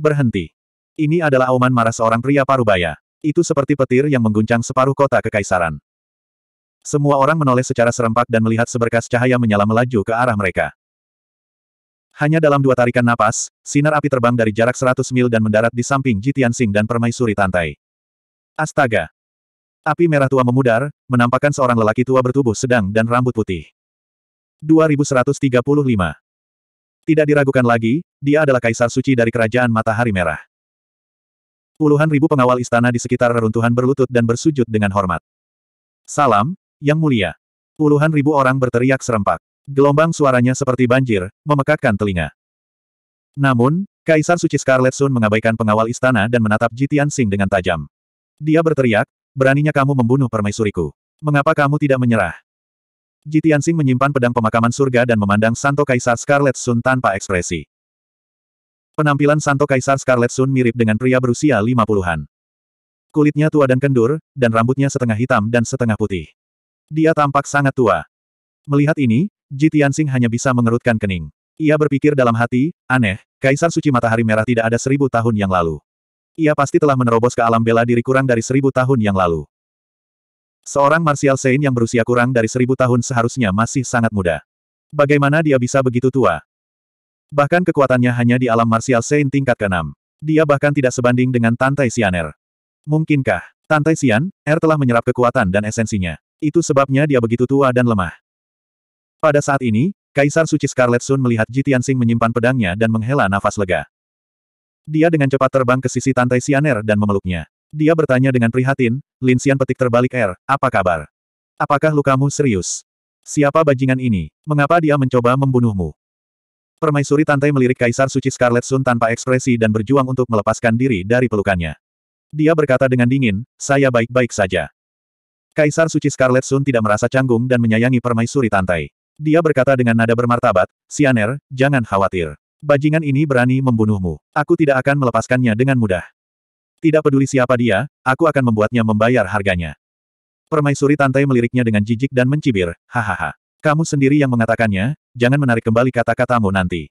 Berhenti. Ini adalah auman marah seorang pria parubaya. Itu seperti petir yang mengguncang separuh kota kekaisaran. Semua orang menoleh secara serempak dan melihat seberkas cahaya menyala melaju ke arah mereka. Hanya dalam dua tarikan napas, sinar api terbang dari jarak 100 mil dan mendarat di samping Jitian Jitiansing dan permaisuri Tantai. Astaga! Api merah tua memudar, menampakkan seorang lelaki tua bertubuh sedang dan rambut putih. 2135 Tidak diragukan lagi, dia adalah kaisar suci dari kerajaan matahari merah. Puluhan ribu pengawal istana di sekitar reruntuhan berlutut dan bersujud dengan hormat. Salam, yang mulia. Puluhan ribu orang berteriak serempak. Gelombang suaranya seperti banjir, memekakkan telinga. Namun, Kaisar Suci Scarlet Sun mengabaikan pengawal istana dan menatap Jitian Sing dengan tajam. Dia berteriak, beraninya kamu membunuh permaisuriku. Mengapa kamu tidak menyerah? Jitian Sing menyimpan pedang pemakaman surga dan memandang Santo Kaisar Scarlet Sun tanpa ekspresi. Penampilan Santo Kaisar Scarlet Sun mirip dengan pria berusia lima puluhan. Kulitnya tua dan kendur, dan rambutnya setengah hitam dan setengah putih. Dia tampak sangat tua. Melihat ini, Ji Tianxing hanya bisa mengerutkan kening. Ia berpikir dalam hati, aneh, Kaisar Suci Matahari Merah tidak ada seribu tahun yang lalu. Ia pasti telah menerobos ke alam bela diri kurang dari seribu tahun yang lalu. Seorang Martial Saint yang berusia kurang dari seribu tahun seharusnya masih sangat muda. Bagaimana dia bisa begitu tua? Bahkan kekuatannya hanya di alam Martial Saint tingkat ke-6. Dia bahkan tidak sebanding dengan Tantai Sianer. Mungkinkah, Tantai Sian, R er, telah menyerap kekuatan dan esensinya. Itu sebabnya dia begitu tua dan lemah. Pada saat ini, Kaisar Suci Scarlet Sun melihat Jitian Sing menyimpan pedangnya dan menghela nafas lega. Dia dengan cepat terbang ke sisi Tantai Sianer dan memeluknya. Dia bertanya dengan prihatin, Lin Linsian petik terbalik air, apa kabar? Apakah lukamu serius? Siapa bajingan ini? Mengapa dia mencoba membunuhmu? Permaisuri Tantai melirik Kaisar Suci Scarlet Sun tanpa ekspresi dan berjuang untuk melepaskan diri dari pelukannya. Dia berkata dengan dingin, saya baik-baik saja. Kaisar Suci Scarlet Sun tidak merasa canggung dan menyayangi permaisuri tantai. Dia berkata dengan nada bermartabat, Sianer, jangan khawatir. Bajingan ini berani membunuhmu. Aku tidak akan melepaskannya dengan mudah. Tidak peduli siapa dia, aku akan membuatnya membayar harganya. Permaisuri Tantai meliriknya dengan jijik dan mencibir, hahaha. Kamu sendiri yang mengatakannya, jangan menarik kembali kata-katamu nanti.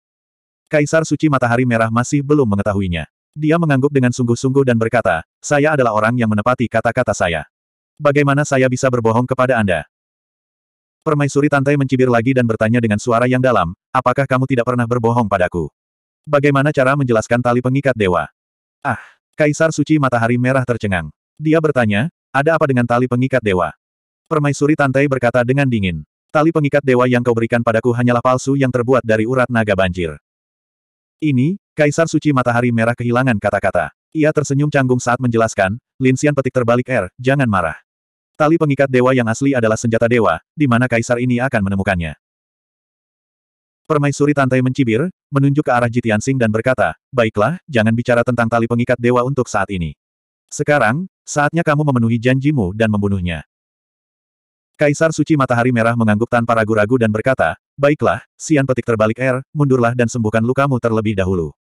Kaisar Suci Matahari Merah masih belum mengetahuinya. Dia mengangguk dengan sungguh-sungguh dan berkata, saya adalah orang yang menepati kata-kata saya. Bagaimana saya bisa berbohong kepada Anda? Permaisuri Tantai mencibir lagi dan bertanya dengan suara yang dalam, apakah kamu tidak pernah berbohong padaku? Bagaimana cara menjelaskan tali pengikat dewa? Ah, Kaisar Suci Matahari Merah tercengang. Dia bertanya, ada apa dengan tali pengikat dewa? Permaisuri Tantai berkata dengan dingin. Tali pengikat dewa yang kau berikan padaku hanyalah palsu yang terbuat dari urat naga banjir. Ini, Kaisar Suci Matahari Merah kehilangan kata-kata. Ia tersenyum canggung saat menjelaskan, Linsian petik terbalik R, er, jangan marah. Tali pengikat dewa yang asli adalah senjata dewa, di mana kaisar ini akan menemukannya. Permaisuri Tantai mencibir, menunjuk ke arah Jitian Sing dan berkata, Baiklah, jangan bicara tentang tali pengikat dewa untuk saat ini. Sekarang, saatnya kamu memenuhi janjimu dan membunuhnya. Kaisar Suci Matahari Merah mengangguk tanpa ragu-ragu dan berkata, Baiklah, sian petik terbalik air, er, mundurlah dan sembuhkan lukamu terlebih dahulu.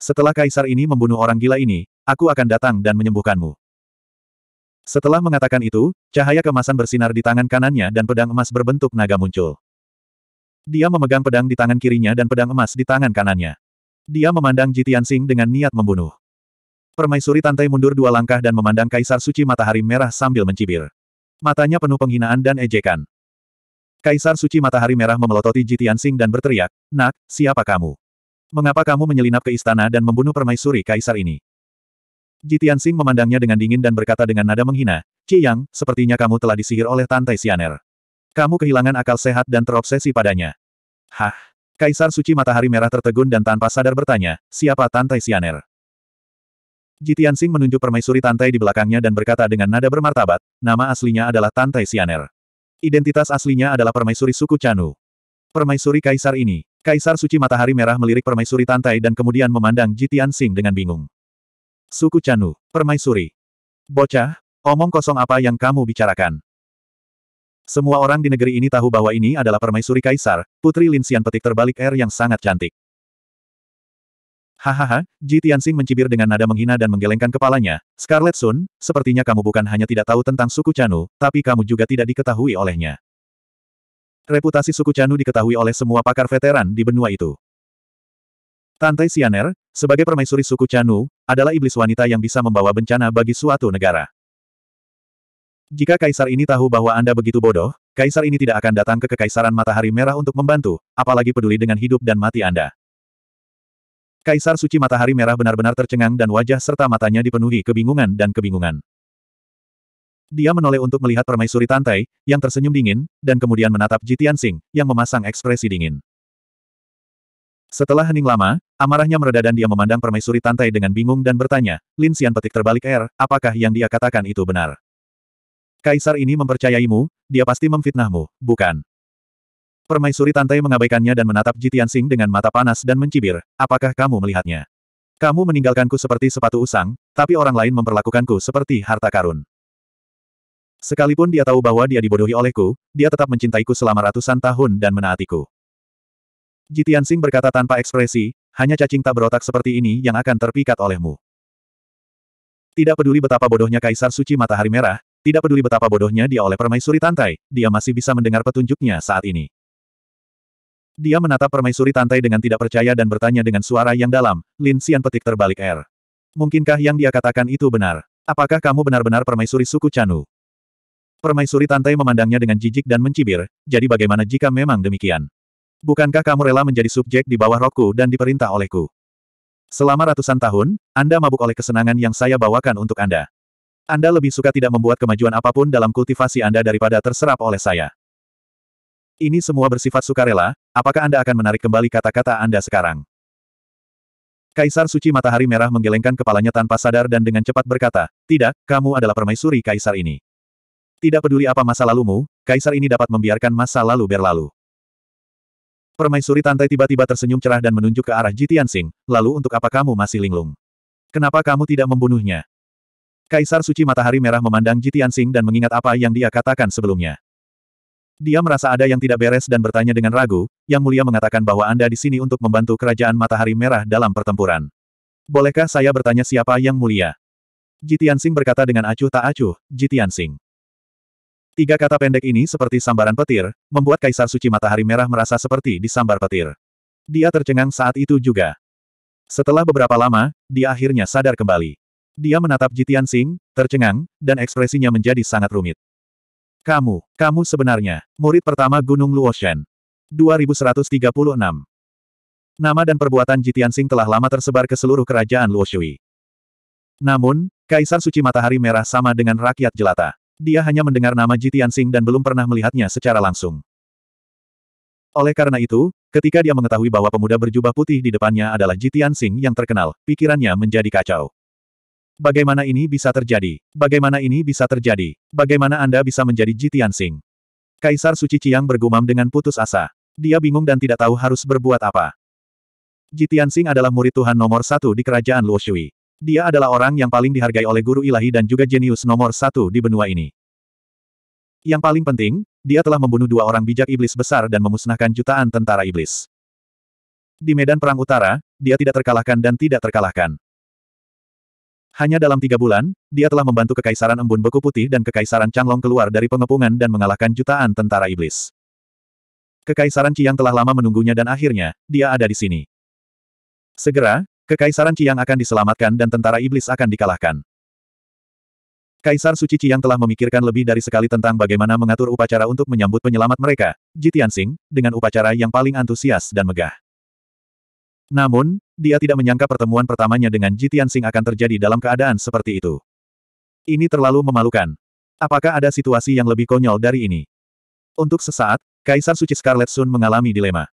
Setelah kaisar ini membunuh orang gila ini, aku akan datang dan menyembuhkanmu. Setelah mengatakan itu, cahaya kemasan bersinar di tangan kanannya dan pedang emas berbentuk naga muncul. Dia memegang pedang di tangan kirinya dan pedang emas di tangan kanannya. Dia memandang Jitian Sing dengan niat membunuh. Permaisuri Tantai mundur dua langkah dan memandang Kaisar Suci Matahari Merah sambil mencibir. Matanya penuh penghinaan dan ejekan. Kaisar Suci Matahari Merah memelototi Jitian Sing dan berteriak, Nak, siapa kamu? Mengapa kamu menyelinap ke istana dan membunuh permaisuri kaisar ini? Jitian Tianxing memandangnya dengan dingin dan berkata dengan nada menghina, Qi Yang, sepertinya kamu telah disihir oleh Tante Xianer. Kamu kehilangan akal sehat dan terobsesi padanya. Hah? Kaisar Suci Matahari Merah tertegun dan tanpa sadar bertanya, siapa Tante Xianer? Jitian Tianxing menunjuk permaisuri Tante di belakangnya dan berkata dengan nada bermartabat, nama aslinya adalah Tante Xianer. Identitas aslinya adalah permaisuri suku Chanu. Permaisuri Kaisar ini, Kaisar Suci Matahari Merah melirik permaisuri Tante dan kemudian memandang Jitian Tianxing dengan bingung. Suku Chanu, permaisuri. Bocah, omong kosong apa yang kamu bicarakan? Semua orang di negeri ini tahu bahwa ini adalah permaisuri kaisar, putri Linsian petik terbalik air yang sangat cantik. Hahaha, Ji Tianxing mencibir dengan nada menghina dan menggelengkan kepalanya. Scarlet Sun, sepertinya kamu bukan hanya tidak tahu tentang suku Chanu, tapi kamu juga tidak diketahui olehnya. Reputasi suku Chanu diketahui oleh semua pakar veteran di benua itu. Tante Sianer, sebagai permaisuri suku Chanu, adalah iblis wanita yang bisa membawa bencana bagi suatu negara. Jika kaisar ini tahu bahwa Anda begitu bodoh, kaisar ini tidak akan datang ke kekaisaran matahari merah untuk membantu, apalagi peduli dengan hidup dan mati Anda. Kaisar suci matahari merah benar-benar tercengang dan wajah serta matanya dipenuhi kebingungan dan kebingungan. Dia menoleh untuk melihat permaisuri Tantai, yang tersenyum dingin, dan kemudian menatap Jitian Singh yang memasang ekspresi dingin. Setelah hening lama, amarahnya mereda dan dia memandang permaisuri Tantai dengan bingung dan bertanya, Lin Xian petik terbalik air, apakah yang dia katakan itu benar? Kaisar ini mempercayaimu, dia pasti memfitnahmu, bukan? Permaisuri Tantai mengabaikannya dan menatap Jitian Sing dengan mata panas dan mencibir, apakah kamu melihatnya? Kamu meninggalkanku seperti sepatu usang, tapi orang lain memperlakukanku seperti harta karun. Sekalipun dia tahu bahwa dia dibodohi olehku, dia tetap mencintaiku selama ratusan tahun dan menaatiku. Jitian Sing berkata tanpa ekspresi, hanya cacing tak berotak seperti ini yang akan terpikat olehmu. Tidak peduli betapa bodohnya Kaisar Suci Matahari Merah, tidak peduli betapa bodohnya dia oleh permaisuri Tantai, dia masih bisa mendengar petunjuknya saat ini. Dia menatap permaisuri Tantai dengan tidak percaya dan bertanya dengan suara yang dalam, Lin Xian petik terbalik air. Mungkinkah yang dia katakan itu benar? Apakah kamu benar-benar permaisuri suku Chanu? Permaisuri Tantai memandangnya dengan jijik dan mencibir, jadi bagaimana jika memang demikian? Bukankah kamu rela menjadi subjek di bawah rokku dan diperintah olehku? Selama ratusan tahun, Anda mabuk oleh kesenangan yang saya bawakan untuk Anda. Anda lebih suka tidak membuat kemajuan apapun dalam kultivasi Anda daripada terserap oleh saya. Ini semua bersifat sukarela, apakah Anda akan menarik kembali kata-kata Anda sekarang? Kaisar Suci Matahari Merah menggelengkan kepalanya tanpa sadar dan dengan cepat berkata, Tidak, kamu adalah permaisuri kaisar ini. Tidak peduli apa masa lalumu, kaisar ini dapat membiarkan masa lalu berlalu. Permaisuri Tantai tiba-tiba tersenyum cerah dan menunjuk ke arah Jitian Sing, lalu untuk apa kamu masih linglung? Kenapa kamu tidak membunuhnya? Kaisar Suci Matahari Merah memandang Jitian Sing dan mengingat apa yang dia katakan sebelumnya. Dia merasa ada yang tidak beres dan bertanya dengan ragu, yang mulia mengatakan bahwa Anda di sini untuk membantu kerajaan Matahari Merah dalam pertempuran. Bolehkah saya bertanya siapa yang mulia? Jitian Sing berkata dengan acuh tak acuh, Jitian Sing. Tiga kata pendek ini seperti sambaran petir, membuat Kaisar Suci Matahari Merah merasa seperti disambar petir. Dia tercengang saat itu juga. Setelah beberapa lama, dia akhirnya sadar kembali. Dia menatap Jitian Sing, tercengang, dan ekspresinya menjadi sangat rumit. Kamu, kamu sebenarnya, murid pertama Gunung Luoshan. 2136 Nama dan perbuatan Jitian Sing telah lama tersebar ke seluruh kerajaan Luoshui. Namun, Kaisar Suci Matahari Merah sama dengan rakyat jelata. Dia hanya mendengar nama Jitian Sing dan belum pernah melihatnya secara langsung. Oleh karena itu, ketika dia mengetahui bahwa pemuda berjubah putih di depannya adalah Jitian Sing yang terkenal, pikirannya menjadi kacau. Bagaimana ini bisa terjadi? Bagaimana ini bisa terjadi? Bagaimana Anda bisa menjadi Jitian Sing? Kaisar Suci Chiang bergumam dengan putus asa. Dia bingung dan tidak tahu harus berbuat apa. Jitian Sing adalah murid Tuhan nomor satu di kerajaan Luoshui. Dia adalah orang yang paling dihargai oleh guru ilahi dan juga jenius nomor satu di benua ini. Yang paling penting, dia telah membunuh dua orang bijak iblis besar dan memusnahkan jutaan tentara iblis. Di medan perang utara, dia tidak terkalahkan dan tidak terkalahkan. Hanya dalam tiga bulan, dia telah membantu Kekaisaran Embun Beku Putih dan Kekaisaran Changlong keluar dari pengepungan dan mengalahkan jutaan tentara iblis. Kekaisaran Ciang telah lama menunggunya dan akhirnya, dia ada di sini. Segera, Kekaisaran Ciang akan diselamatkan dan tentara iblis akan dikalahkan. Kaisar Suci Ciang telah memikirkan lebih dari sekali tentang bagaimana mengatur upacara untuk menyambut penyelamat mereka, Jitiansing, dengan upacara yang paling antusias dan megah. Namun, dia tidak menyangka pertemuan pertamanya dengan Jitiansing akan terjadi dalam keadaan seperti itu. Ini terlalu memalukan. Apakah ada situasi yang lebih konyol dari ini? Untuk sesaat, Kaisar Suci Scarlet Sun mengalami dilema.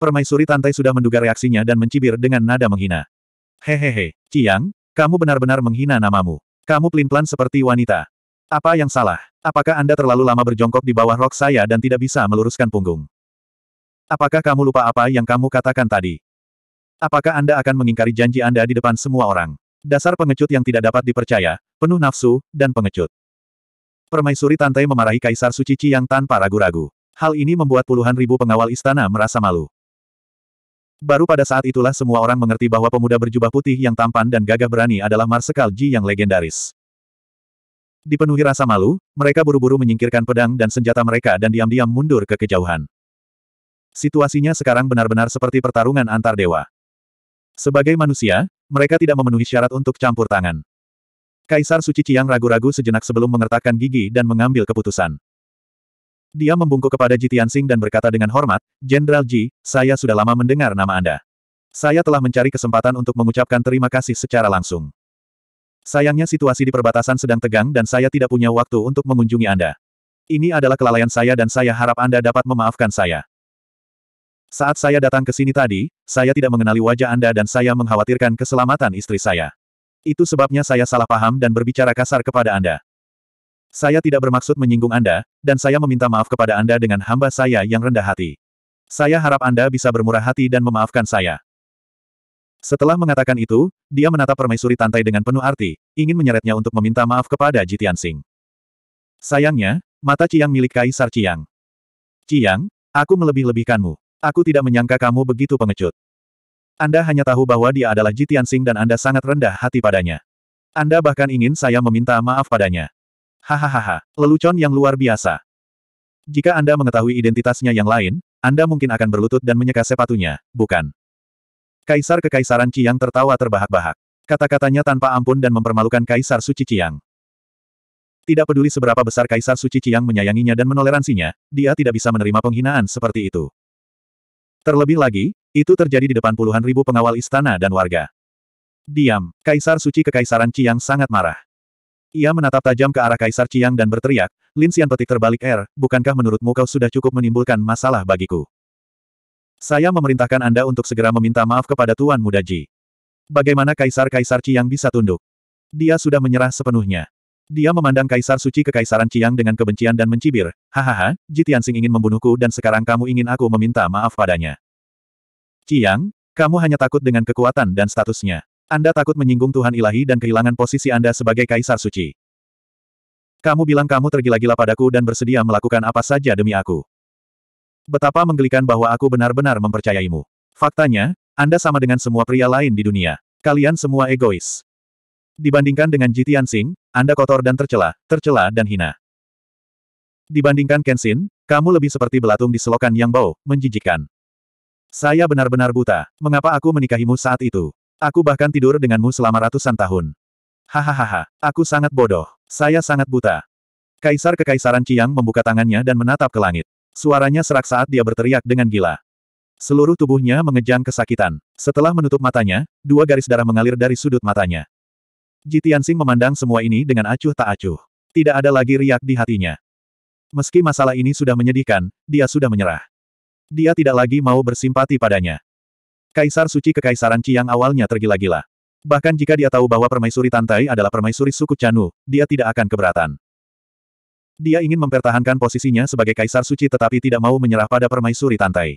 Permaisuri Tantai sudah menduga reaksinya dan mencibir dengan nada menghina. Hehehe, Ciang, kamu benar-benar menghina namamu. Kamu pelin-pelan seperti wanita. Apa yang salah? Apakah Anda terlalu lama berjongkok di bawah rok saya dan tidak bisa meluruskan punggung? Apakah kamu lupa apa yang kamu katakan tadi? Apakah Anda akan mengingkari janji Anda di depan semua orang? Dasar pengecut yang tidak dapat dipercaya, penuh nafsu, dan pengecut. Permaisuri Tantai memarahi Kaisar Suci Ciang tanpa ragu-ragu. Hal ini membuat puluhan ribu pengawal istana merasa malu. Baru pada saat itulah semua orang mengerti bahwa pemuda berjubah putih yang tampan dan gagah berani adalah Marsekal Ji yang legendaris. Dipenuhi rasa malu, mereka buru-buru menyingkirkan pedang dan senjata mereka dan diam-diam mundur ke kejauhan. Situasinya sekarang benar-benar seperti pertarungan antar dewa. Sebagai manusia, mereka tidak memenuhi syarat untuk campur tangan. Kaisar Suci Ciang ragu-ragu sejenak sebelum mengertakkan gigi dan mengambil keputusan. Dia membungkuk kepada Ji Tianxing dan berkata dengan hormat, Jenderal Ji, saya sudah lama mendengar nama Anda. Saya telah mencari kesempatan untuk mengucapkan terima kasih secara langsung. Sayangnya situasi di perbatasan sedang tegang dan saya tidak punya waktu untuk mengunjungi Anda. Ini adalah kelalaian saya dan saya harap Anda dapat memaafkan saya. Saat saya datang ke sini tadi, saya tidak mengenali wajah Anda dan saya mengkhawatirkan keselamatan istri saya. Itu sebabnya saya salah paham dan berbicara kasar kepada Anda. Saya tidak bermaksud menyinggung Anda, dan saya meminta maaf kepada Anda dengan hamba saya yang rendah hati. Saya harap Anda bisa bermurah hati dan memaafkan saya. Setelah mengatakan itu, dia menatap permaisuri Tantai dengan penuh arti, ingin menyeretnya untuk meminta maaf kepada Jitian Sing. Sayangnya, mata Ciang milik Kaisar Ciang. Ciang, aku melebih-lebihkanmu. Aku tidak menyangka kamu begitu pengecut. Anda hanya tahu bahwa dia adalah Jitian Sing dan Anda sangat rendah hati padanya. Anda bahkan ingin saya meminta maaf padanya. Hahaha, lelucon yang luar biasa. Jika Anda mengetahui identitasnya yang lain, Anda mungkin akan berlutut dan menyeka sepatunya, bukan? Kaisar Kekaisaran Chiang tertawa terbahak-bahak. Kata-katanya tanpa ampun dan mempermalukan Kaisar Suci Chiang. Tidak peduli seberapa besar Kaisar Suci Chiang menyayanginya dan menoleransinya, dia tidak bisa menerima penghinaan seperti itu. Terlebih lagi, itu terjadi di depan puluhan ribu pengawal istana dan warga. Diam, Kaisar Suci Kekaisaran Chiang sangat marah. Ia menatap tajam ke arah Kaisar Chiang dan berteriak, Lin Xian petik terbalik Er, bukankah menurutmu kau sudah cukup menimbulkan masalah bagiku? Saya memerintahkan Anda untuk segera meminta maaf kepada Tuan Muda Ji. Bagaimana Kaisar-Kaisar Chiang bisa tunduk? Dia sudah menyerah sepenuhnya. Dia memandang Kaisar Suci ke Kaisaran Chiang dengan kebencian dan mencibir, hahaha, Ji Tianxing ingin membunuhku dan sekarang kamu ingin aku meminta maaf padanya. Chiang, kamu hanya takut dengan kekuatan dan statusnya. Anda takut menyinggung Tuhan ilahi dan kehilangan posisi Anda sebagai kaisar suci. Kamu bilang kamu tergila-gila padaku dan bersedia melakukan apa saja demi aku. Betapa menggelikan bahwa aku benar-benar mempercayaimu. Faktanya, Anda sama dengan semua pria lain di dunia. Kalian semua egois. Dibandingkan dengan Jitian Sing, Anda kotor dan tercela, tercela dan hina. Dibandingkan Kenshin, kamu lebih seperti belatung di selokan yang bau, menjijikan. Saya benar-benar buta. Mengapa aku menikahimu saat itu? Aku bahkan tidur denganmu selama ratusan tahun. Hahaha, aku sangat bodoh. Saya sangat buta. Kaisar Kekaisaran Ciang membuka tangannya dan menatap ke langit. Suaranya serak saat dia berteriak dengan gila. Seluruh tubuhnya mengejang kesakitan. Setelah menutup matanya, dua garis darah mengalir dari sudut matanya. Jitiansing memandang semua ini dengan acuh tak acuh. Tidak ada lagi riak di hatinya. Meski masalah ini sudah menyedihkan, dia sudah menyerah. Dia tidak lagi mau bersimpati padanya. Kaisar suci Kekaisaran Ciang awalnya tergila-gila. Bahkan jika dia tahu bahwa permaisuri Tantai adalah permaisuri suku Chanu, dia tidak akan keberatan. Dia ingin mempertahankan posisinya sebagai kaisar suci tetapi tidak mau menyerah pada permaisuri Tantai.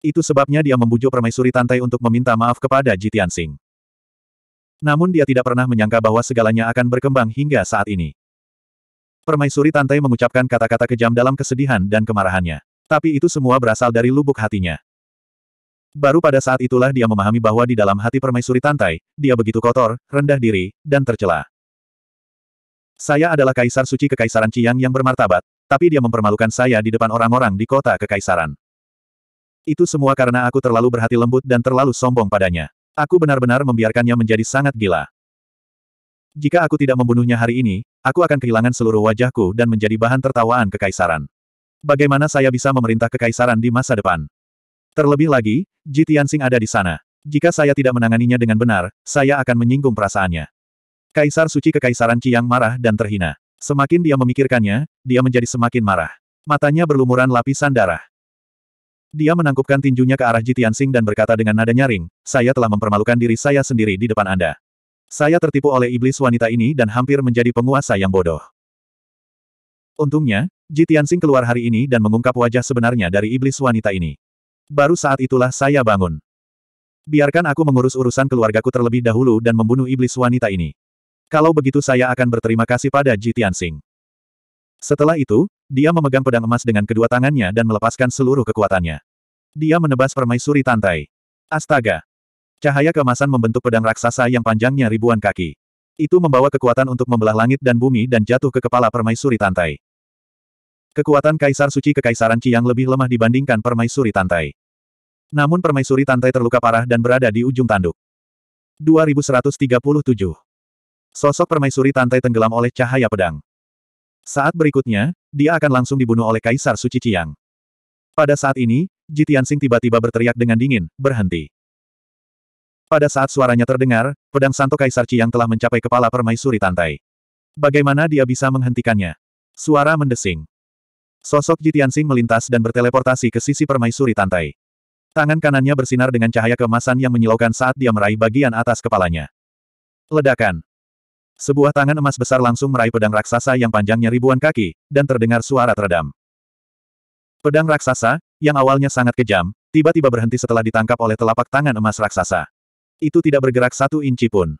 Itu sebabnya dia membujuk permaisuri Tantai untuk meminta maaf kepada Jitian Singh. Namun dia tidak pernah menyangka bahwa segalanya akan berkembang hingga saat ini. Permaisuri Tantai mengucapkan kata-kata kejam dalam kesedihan dan kemarahannya. Tapi itu semua berasal dari lubuk hatinya. Baru pada saat itulah dia memahami bahwa di dalam hati permaisuri Tantai, dia begitu kotor, rendah diri, dan tercela. Saya adalah kaisar suci kekaisaran Ciang yang bermartabat, tapi dia mempermalukan saya di depan orang-orang di kota kekaisaran. Itu semua karena aku terlalu berhati lembut dan terlalu sombong padanya. Aku benar-benar membiarkannya menjadi sangat gila. Jika aku tidak membunuhnya hari ini, aku akan kehilangan seluruh wajahku dan menjadi bahan tertawaan kekaisaran. Bagaimana saya bisa memerintah kekaisaran di masa depan? Terlebih lagi, Ji ada di sana. Jika saya tidak menanganinya dengan benar, saya akan menyinggung perasaannya. Kaisar suci kekaisaran Qiang marah dan terhina. Semakin dia memikirkannya, dia menjadi semakin marah. Matanya berlumuran lapisan darah. Dia menangkupkan tinjunya ke arah Jitiansing dan berkata dengan nada nyaring, saya telah mempermalukan diri saya sendiri di depan Anda. Saya tertipu oleh iblis wanita ini dan hampir menjadi penguasa yang bodoh. Untungnya, Jitiansing keluar hari ini dan mengungkap wajah sebenarnya dari iblis wanita ini. Baru saat itulah saya bangun. Biarkan aku mengurus urusan keluargaku terlebih dahulu dan membunuh iblis wanita ini. Kalau begitu saya akan berterima kasih pada Ji Tianxing. Setelah itu, dia memegang pedang emas dengan kedua tangannya dan melepaskan seluruh kekuatannya. Dia menebas permaisuri tantai. Astaga! Cahaya kemasan membentuk pedang raksasa yang panjangnya ribuan kaki. Itu membawa kekuatan untuk membelah langit dan bumi dan jatuh ke kepala permaisuri tantai. Kekuatan Kaisar Suci Kekaisaran Ciang lebih lemah dibandingkan permaisuri tantai. Namun permaisuri Tantai terluka parah dan berada di ujung tanduk. 2137. Sosok permaisuri Tantai tenggelam oleh cahaya pedang. Saat berikutnya, dia akan langsung dibunuh oleh Kaisar Suci Ciang. Pada saat ini, Jitiansing tiba-tiba berteriak dengan dingin, berhenti. Pada saat suaranya terdengar, pedang Santo Kaisar Ciang telah mencapai kepala permaisuri Tantai. Bagaimana dia bisa menghentikannya? Suara mendesing. Sosok Jitiansing melintas dan berteleportasi ke sisi permaisuri Tantai. Tangan kanannya bersinar dengan cahaya kemasan yang menyilaukan saat dia meraih bagian atas kepalanya. Ledakan. Sebuah tangan emas besar langsung meraih pedang raksasa yang panjangnya ribuan kaki, dan terdengar suara teredam. Pedang raksasa, yang awalnya sangat kejam, tiba-tiba berhenti setelah ditangkap oleh telapak tangan emas raksasa. Itu tidak bergerak satu inci pun.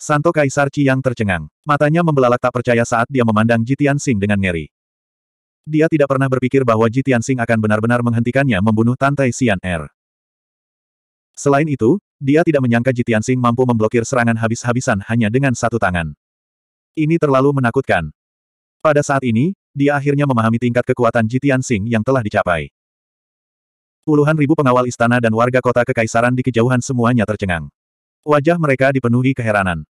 Santo Kaisar yang tercengang. Matanya membelalak tak percaya saat dia memandang Jitian Sing dengan ngeri. Dia tidak pernah berpikir bahwa Ji Tianxing akan benar-benar menghentikannya membunuh Tantai Xian Er. Selain itu, dia tidak menyangka Ji Tianxing mampu memblokir serangan habis-habisan hanya dengan satu tangan. Ini terlalu menakutkan. Pada saat ini, dia akhirnya memahami tingkat kekuatan Ji Tianxing yang telah dicapai. Puluhan ribu pengawal istana dan warga kota kekaisaran di kejauhan semuanya tercengang. Wajah mereka dipenuhi keheranan.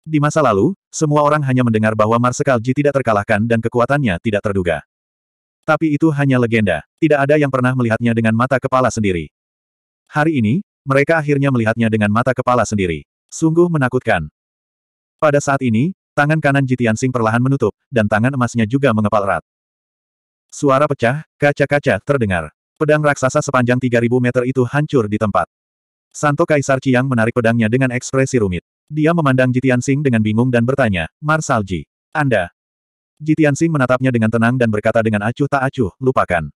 Di masa lalu, semua orang hanya mendengar bahwa Marsikal Ji tidak terkalahkan dan kekuatannya tidak terduga. Tapi itu hanya legenda, tidak ada yang pernah melihatnya dengan mata kepala sendiri. Hari ini, mereka akhirnya melihatnya dengan mata kepala sendiri. Sungguh menakutkan. Pada saat ini, tangan kanan Jitian Sing perlahan menutup, dan tangan emasnya juga mengepal erat. Suara pecah, kaca-kaca terdengar. Pedang raksasa sepanjang 3000 meter itu hancur di tempat. Santo Kaisar Chiang menarik pedangnya dengan ekspresi rumit. Dia memandang Jitian Sing dengan bingung dan bertanya, Marsalji, Anda. Jitian Sing menatapnya dengan tenang dan berkata dengan acuh tak acuh, lupakan.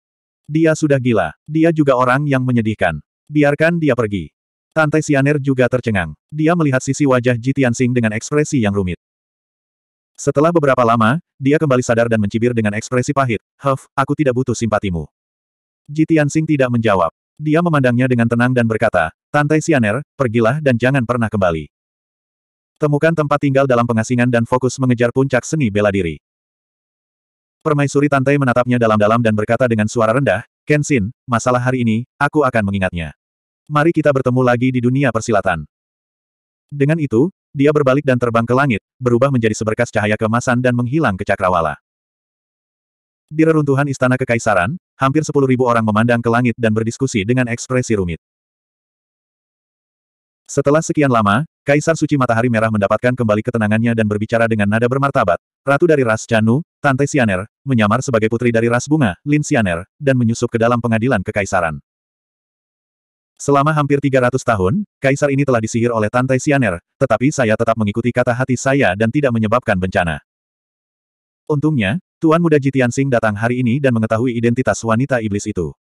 Dia sudah gila, dia juga orang yang menyedihkan. Biarkan dia pergi. Tante Sianer juga tercengang. Dia melihat sisi wajah Jitian Sing dengan ekspresi yang rumit. Setelah beberapa lama, dia kembali sadar dan mencibir dengan ekspresi pahit, Huff, aku tidak butuh simpatimu. Jitian Sing tidak menjawab. Dia memandangnya dengan tenang dan berkata, Tante Sianer, pergilah dan jangan pernah kembali. Temukan tempat tinggal dalam pengasingan dan fokus mengejar puncak seni bela diri. Permaisuri Tantai menatapnya dalam-dalam dan berkata dengan suara rendah, Kenshin, masalah hari ini, aku akan mengingatnya. Mari kita bertemu lagi di dunia persilatan. Dengan itu, dia berbalik dan terbang ke langit, berubah menjadi seberkas cahaya kemasan dan menghilang ke cakrawala. Di reruntuhan istana kekaisaran, hampir 10.000 orang memandang ke langit dan berdiskusi dengan ekspresi rumit. Setelah sekian lama, Kaisar Suci Matahari Merah mendapatkan kembali ketenangannya dan berbicara dengan nada bermartabat. Ratu dari ras Chanu, Tante Sianer, menyamar sebagai putri dari ras bunga, Lin Sianer, dan menyusup ke dalam pengadilan kekaisaran. Selama hampir 300 tahun, kaisar ini telah disihir oleh Tante Sianer, tetapi saya tetap mengikuti kata hati saya dan tidak menyebabkan bencana. Untungnya, Tuan Muda Jitian Sing datang hari ini dan mengetahui identitas wanita iblis itu.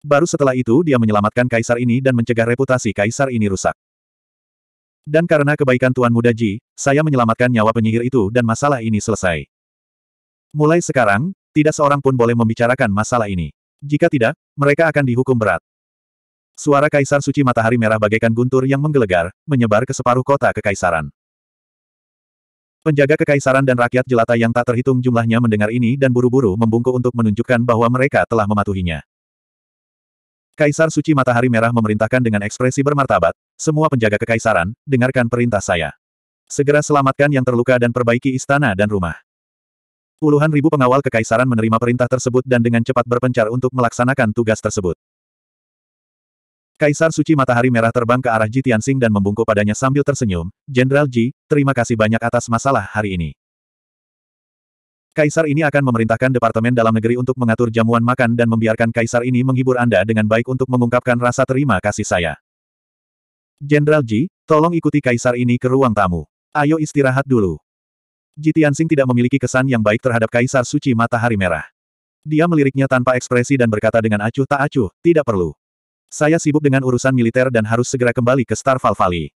Baru setelah itu dia menyelamatkan kaisar ini dan mencegah reputasi kaisar ini rusak. Dan karena kebaikan Tuan Muda Ji, saya menyelamatkan nyawa penyihir itu dan masalah ini selesai. Mulai sekarang, tidak seorang pun boleh membicarakan masalah ini. Jika tidak, mereka akan dihukum berat. Suara Kaisar Suci Matahari Merah bagaikan guntur yang menggelegar, menyebar ke separuh kota kekaisaran. Penjaga kekaisaran dan rakyat jelata yang tak terhitung jumlahnya mendengar ini dan buru-buru membungkuk untuk menunjukkan bahwa mereka telah mematuhinya. Kaisar Suci Matahari Merah memerintahkan dengan ekspresi bermartabat, semua penjaga kekaisaran, dengarkan perintah saya. Segera selamatkan yang terluka dan perbaiki istana dan rumah. Puluhan ribu pengawal kekaisaran menerima perintah tersebut dan dengan cepat berpencar untuk melaksanakan tugas tersebut. Kaisar Suci Matahari Merah terbang ke arah Ji Tianxing dan membungkuk padanya sambil tersenyum, Jenderal Ji, terima kasih banyak atas masalah hari ini. Kaisar ini akan memerintahkan Departemen Dalam Negeri untuk mengatur jamuan makan dan membiarkan Kaisar ini menghibur Anda dengan baik untuk mengungkapkan rasa terima kasih saya. Jenderal Ji, tolong ikuti Kaisar ini ke ruang tamu. Ayo istirahat dulu. Ji Tianxing tidak memiliki kesan yang baik terhadap Kaisar Suci Matahari Merah. Dia meliriknya tanpa ekspresi dan berkata dengan acuh tak acuh, tidak perlu. Saya sibuk dengan urusan militer dan harus segera kembali ke Star Valley.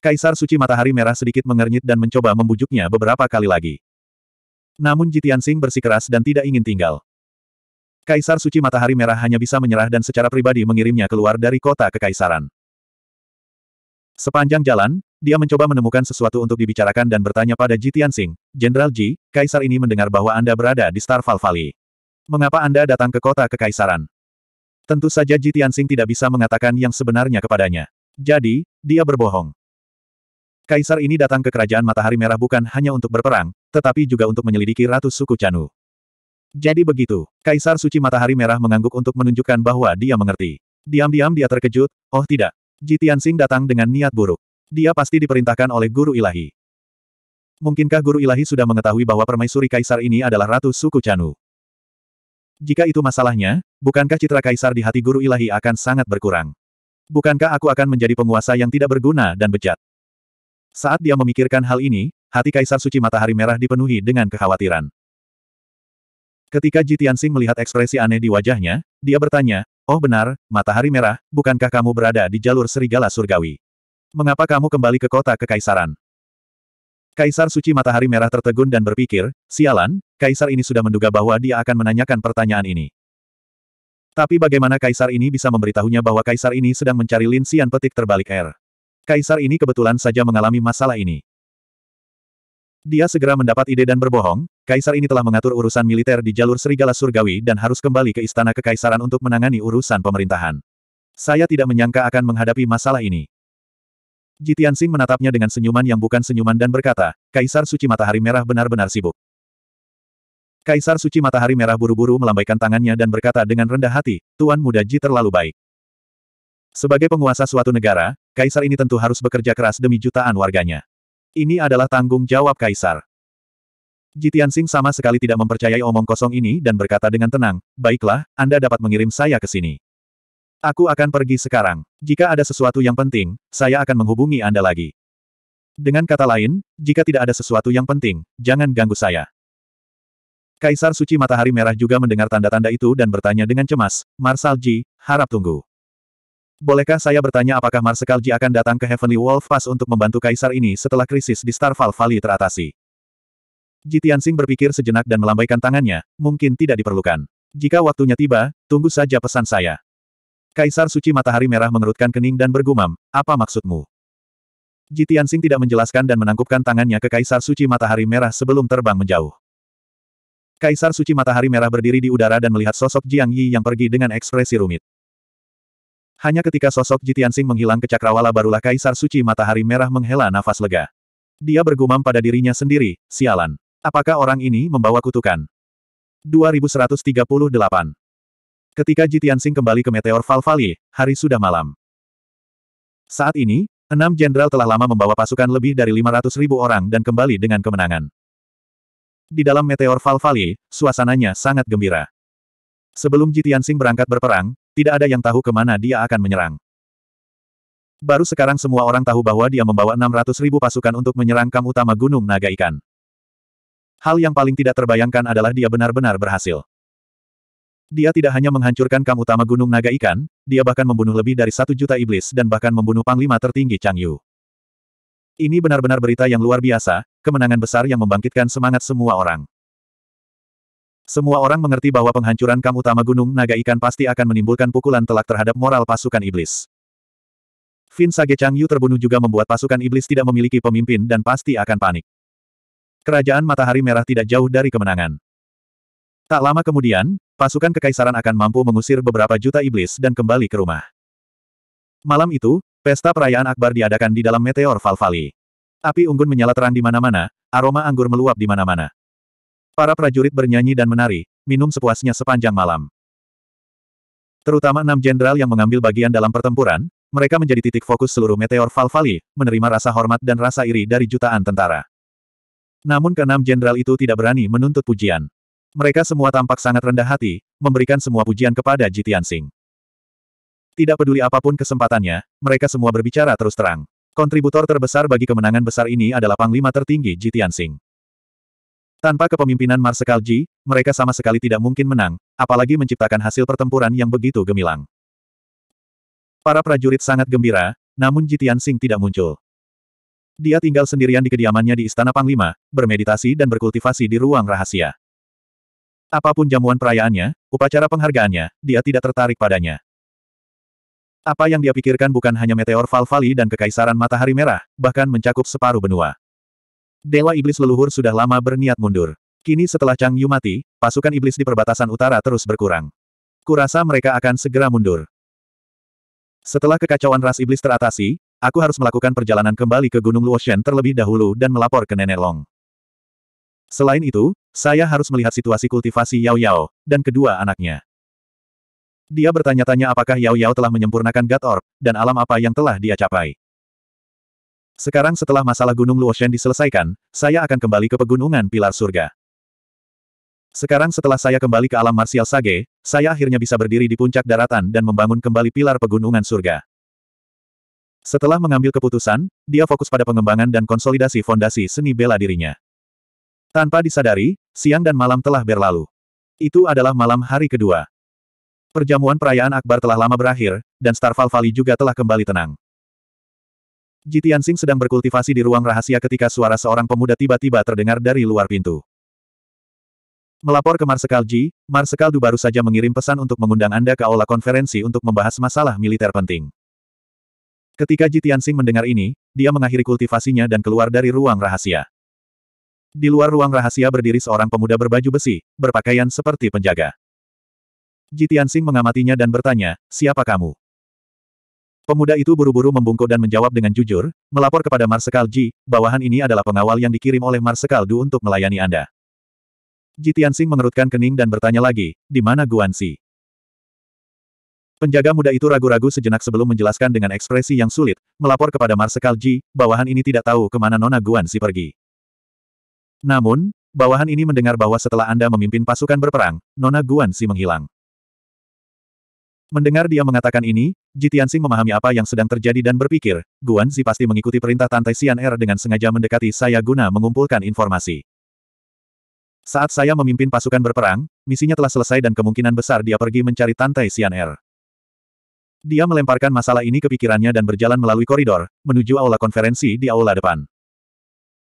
Kaisar Suci Matahari Merah sedikit mengernyit dan mencoba membujuknya beberapa kali lagi. Namun Jitian Sing bersikeras dan tidak ingin tinggal. Kaisar Suci Matahari Merah hanya bisa menyerah dan secara pribadi mengirimnya keluar dari kota kekaisaran. Sepanjang jalan, dia mencoba menemukan sesuatu untuk dibicarakan dan bertanya pada Jitian Sing, Jenderal Ji, Kaisar ini mendengar bahwa Anda berada di Starfall Valley. Mengapa Anda datang ke kota kekaisaran? Tentu saja Jitian Sing tidak bisa mengatakan yang sebenarnya kepadanya. Jadi, dia berbohong. Kaisar ini datang ke kerajaan Matahari Merah bukan hanya untuk berperang, tetapi juga untuk menyelidiki Ratu suku Canu. Jadi begitu, Kaisar Suci Matahari Merah mengangguk untuk menunjukkan bahwa dia mengerti. Diam-diam dia terkejut, oh tidak, Jitian Sing datang dengan niat buruk. Dia pasti diperintahkan oleh Guru Ilahi. Mungkinkah Guru Ilahi sudah mengetahui bahwa permaisuri Kaisar ini adalah Ratu Suku Canu? Jika itu masalahnya, bukankah citra Kaisar di hati Guru Ilahi akan sangat berkurang? Bukankah aku akan menjadi penguasa yang tidak berguna dan bejat? Saat dia memikirkan hal ini, hati Kaisar Suci Matahari Merah dipenuhi dengan kekhawatiran. Ketika Ji Tianxing melihat ekspresi aneh di wajahnya, dia bertanya, Oh benar, Matahari Merah, bukankah kamu berada di jalur serigala surgawi? Mengapa kamu kembali ke kota Kekaisaran? Kaisar Suci Matahari Merah tertegun dan berpikir, sialan, Kaisar ini sudah menduga bahwa dia akan menanyakan pertanyaan ini. Tapi bagaimana Kaisar ini bisa memberitahunya bahwa Kaisar ini sedang mencari Lin Xian petik terbalik air? Kaisar ini kebetulan saja mengalami masalah ini. Dia segera mendapat ide dan berbohong, kaisar ini telah mengatur urusan militer di jalur serigala surgawi dan harus kembali ke istana kekaisaran untuk menangani urusan pemerintahan. Saya tidak menyangka akan menghadapi masalah ini. Jitian Sing menatapnya dengan senyuman yang bukan senyuman dan berkata, Kaisar Suci Matahari Merah benar-benar sibuk. Kaisar Suci Matahari Merah buru-buru melambaikan tangannya dan berkata dengan rendah hati, Tuan Muda Ji terlalu baik. Sebagai penguasa suatu negara, Kaisar ini tentu harus bekerja keras demi jutaan warganya. Ini adalah tanggung jawab kaisar. Jitian Sing sama sekali tidak mempercayai omong kosong ini dan berkata dengan tenang, baiklah, Anda dapat mengirim saya ke sini. Aku akan pergi sekarang. Jika ada sesuatu yang penting, saya akan menghubungi Anda lagi. Dengan kata lain, jika tidak ada sesuatu yang penting, jangan ganggu saya. Kaisar Suci Matahari Merah juga mendengar tanda-tanda itu dan bertanya dengan cemas, Marsal Ji, harap tunggu. Bolehkah saya bertanya apakah Marsekal Ji akan datang ke Heavenly Wolf Pass untuk membantu kaisar ini setelah krisis di Starfall Valley teratasi? Ji Tianxing berpikir sejenak dan melambaikan tangannya, mungkin tidak diperlukan. Jika waktunya tiba, tunggu saja pesan saya. Kaisar Suci Matahari Merah mengerutkan kening dan bergumam, apa maksudmu? Ji Tianxing tidak menjelaskan dan menangkupkan tangannya ke Kaisar Suci Matahari Merah sebelum terbang menjauh. Kaisar Suci Matahari Merah berdiri di udara dan melihat sosok Jiang Yi yang pergi dengan ekspresi rumit. Hanya ketika sosok Jitiansing menghilang ke cakrawala barulah Kaisar Suci Matahari Merah menghela nafas lega. Dia bergumam pada dirinya sendiri, sialan. Apakah orang ini membawa kutukan? 2138 Ketika Jitiansing kembali ke Meteor Valvali, hari sudah malam. Saat ini, enam jenderal telah lama membawa pasukan lebih dari 500 ribu orang dan kembali dengan kemenangan. Di dalam Meteor Valvali, suasananya sangat gembira. Sebelum Jitiansing berangkat berperang, tidak ada yang tahu kemana dia akan menyerang. Baru sekarang semua orang tahu bahwa dia membawa 600 ribu pasukan untuk menyerang kam utama Gunung Naga Ikan. Hal yang paling tidak terbayangkan adalah dia benar-benar berhasil. Dia tidak hanya menghancurkan kam utama Gunung Naga Ikan, dia bahkan membunuh lebih dari satu juta iblis dan bahkan membunuh Panglima tertinggi Chang Yu. Ini benar-benar berita yang luar biasa, kemenangan besar yang membangkitkan semangat semua orang. Semua orang mengerti bahwa penghancuran kamu utama Gunung Naga Ikan pasti akan menimbulkan pukulan telak terhadap moral pasukan iblis. Fin Sage Chang Yu terbunuh juga membuat pasukan iblis tidak memiliki pemimpin dan pasti akan panik. Kerajaan Matahari Merah tidak jauh dari kemenangan. Tak lama kemudian, pasukan kekaisaran akan mampu mengusir beberapa juta iblis dan kembali ke rumah. Malam itu, pesta perayaan akbar diadakan di dalam meteor Valvali. Api unggun menyala terang di mana-mana, aroma anggur meluap di mana-mana. Para prajurit bernyanyi dan menari, minum sepuasnya sepanjang malam. Terutama enam jenderal yang mengambil bagian dalam pertempuran, mereka menjadi titik fokus seluruh meteor Valvali, menerima rasa hormat dan rasa iri dari jutaan tentara. Namun keenam jenderal itu tidak berani menuntut pujian. Mereka semua tampak sangat rendah hati, memberikan semua pujian kepada Jitian Singh. Tidak peduli apapun kesempatannya, mereka semua berbicara terus terang. Kontributor terbesar bagi kemenangan besar ini adalah Panglima tertinggi Jitian Singh. Tanpa kepemimpinan Marsekal Ji, mereka sama sekali tidak mungkin menang, apalagi menciptakan hasil pertempuran yang begitu gemilang. Para prajurit sangat gembira, namun Jitian Sing tidak muncul. Dia tinggal sendirian di kediamannya di Istana Panglima, bermeditasi dan berkultivasi di ruang rahasia. Apapun jamuan perayaannya, upacara penghargaannya, dia tidak tertarik padanya. Apa yang dia pikirkan bukan hanya meteor Valvali dan kekaisaran matahari merah, bahkan mencakup separuh benua. Dewa Iblis Leluhur sudah lama berniat mundur. Kini setelah Chang Yu mati, pasukan iblis di perbatasan utara terus berkurang. Kurasa mereka akan segera mundur. Setelah kekacauan ras iblis teratasi, aku harus melakukan perjalanan kembali ke Gunung Luoshen terlebih dahulu dan melapor ke Nenek Long. Selain itu, saya harus melihat situasi kultivasi Yao Yao, dan kedua anaknya. Dia bertanya-tanya apakah Yao Yao telah menyempurnakan God Orb, dan alam apa yang telah dia capai. Sekarang setelah masalah Gunung Luoshen diselesaikan, saya akan kembali ke Pegunungan Pilar Surga. Sekarang setelah saya kembali ke alam marsial Sage, saya akhirnya bisa berdiri di puncak daratan dan membangun kembali pilar pegunungan surga. Setelah mengambil keputusan, dia fokus pada pengembangan dan konsolidasi fondasi seni bela dirinya. Tanpa disadari, siang dan malam telah berlalu. Itu adalah malam hari kedua. Perjamuan perayaan Akbar telah lama berakhir, dan Starval Valley juga telah kembali tenang. Jitian Sing sedang berkultivasi di ruang rahasia ketika suara seorang pemuda tiba-tiba terdengar dari luar pintu. Melapor ke Marsekal Ji, Marsekal Du baru saja mengirim pesan untuk mengundang Anda ke aula konferensi untuk membahas masalah militer penting. Ketika Jitian Sing mendengar ini, dia mengakhiri kultivasinya dan keluar dari ruang rahasia. Di luar ruang rahasia berdiri seorang pemuda berbaju besi, berpakaian seperti penjaga. Jitian Sing mengamatinya dan bertanya, siapa kamu? Pemuda itu buru-buru membungkuk dan menjawab dengan jujur, melapor kepada Marsekal Ji, bawahan ini adalah pengawal yang dikirim oleh Marsekal Du untuk melayani Anda. Ji Tianxing mengerutkan kening dan bertanya lagi, di mana Guan Guanxi? Penjaga muda itu ragu-ragu sejenak sebelum menjelaskan dengan ekspresi yang sulit, melapor kepada Marsekal Ji, bawahan ini tidak tahu kemana Nona Guan Guanxi pergi. Namun, bawahan ini mendengar bahwa setelah Anda memimpin pasukan berperang, Nona Guan Guanxi menghilang. Mendengar dia mengatakan ini, Jitiansing memahami apa yang sedang terjadi dan berpikir, Guan Zi pasti mengikuti perintah Tantai Xian Er dengan sengaja mendekati saya guna mengumpulkan informasi. Saat saya memimpin pasukan berperang, misinya telah selesai dan kemungkinan besar dia pergi mencari Tantai Xian Er. Dia melemparkan masalah ini ke pikirannya dan berjalan melalui koridor, menuju aula konferensi di aula depan.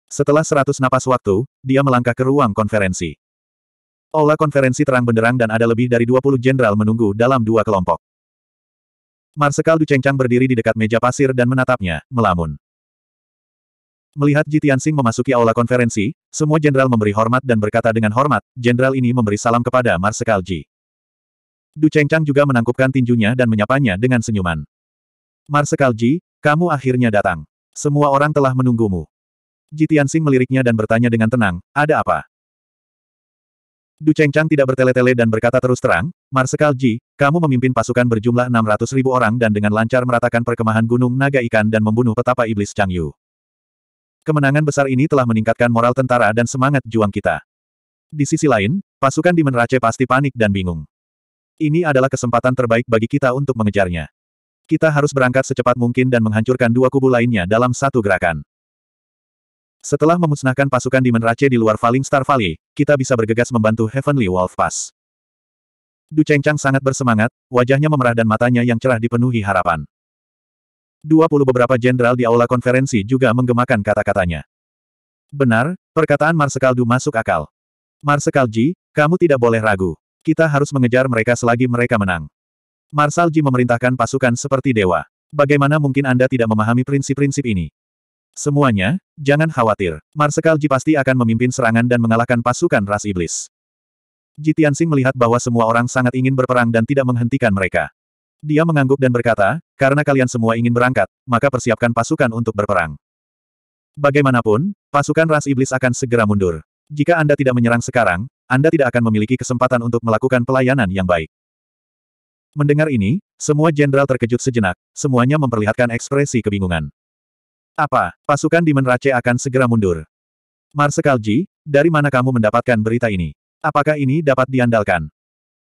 Setelah seratus napas waktu, dia melangkah ke ruang konferensi. Olah konferensi terang benderang dan ada lebih dari 20 jenderal menunggu dalam dua kelompok. Marsekal Du berdiri di dekat meja pasir dan menatapnya, melamun. Melihat Ji Tianxing memasuki aula konferensi, semua jenderal memberi hormat dan berkata dengan hormat, jenderal ini memberi salam kepada Marsekal Ji. Du juga menangkupkan tinjunya dan menyapanya dengan senyuman. Marsekal Ji, kamu akhirnya datang. Semua orang telah menunggumu. Ji Tianxing meliriknya dan bertanya dengan tenang, ada apa? Du Chengchang tidak bertele-tele dan berkata terus terang, Marsekal Ji, kamu memimpin pasukan berjumlah 600 ribu orang dan dengan lancar meratakan perkemahan gunung naga ikan dan membunuh petapa iblis Chang Yu. Kemenangan besar ini telah meningkatkan moral tentara dan semangat juang kita. Di sisi lain, pasukan di Menrace pasti panik dan bingung. Ini adalah kesempatan terbaik bagi kita untuk mengejarnya. Kita harus berangkat secepat mungkin dan menghancurkan dua kubu lainnya dalam satu gerakan. Setelah memusnahkan pasukan di Menrace di luar Falling Star Valley, kita bisa bergegas membantu Heavenly Wolf Pass. Du Chengchang sangat bersemangat, wajahnya memerah dan matanya yang cerah dipenuhi harapan. Dua puluh beberapa jenderal di aula konferensi juga menggemakan kata-katanya. Benar, perkataan Marsekal Du masuk akal. Marsekal Ji, kamu tidak boleh ragu. Kita harus mengejar mereka selagi mereka menang. Marsal Ji memerintahkan pasukan seperti dewa. Bagaimana mungkin Anda tidak memahami prinsip-prinsip ini? Semuanya, jangan khawatir. Marsekal Ji pasti akan memimpin serangan dan mengalahkan pasukan ras iblis. Ji Tianxing melihat bahwa semua orang sangat ingin berperang dan tidak menghentikan mereka. Dia mengangguk dan berkata, karena kalian semua ingin berangkat, maka persiapkan pasukan untuk berperang. Bagaimanapun, pasukan ras iblis akan segera mundur. Jika Anda tidak menyerang sekarang, Anda tidak akan memiliki kesempatan untuk melakukan pelayanan yang baik. Mendengar ini, semua jenderal terkejut sejenak, semuanya memperlihatkan ekspresi kebingungan. Apa, pasukan di Menrace akan segera mundur? Marsekal Ji, dari mana kamu mendapatkan berita ini? Apakah ini dapat diandalkan?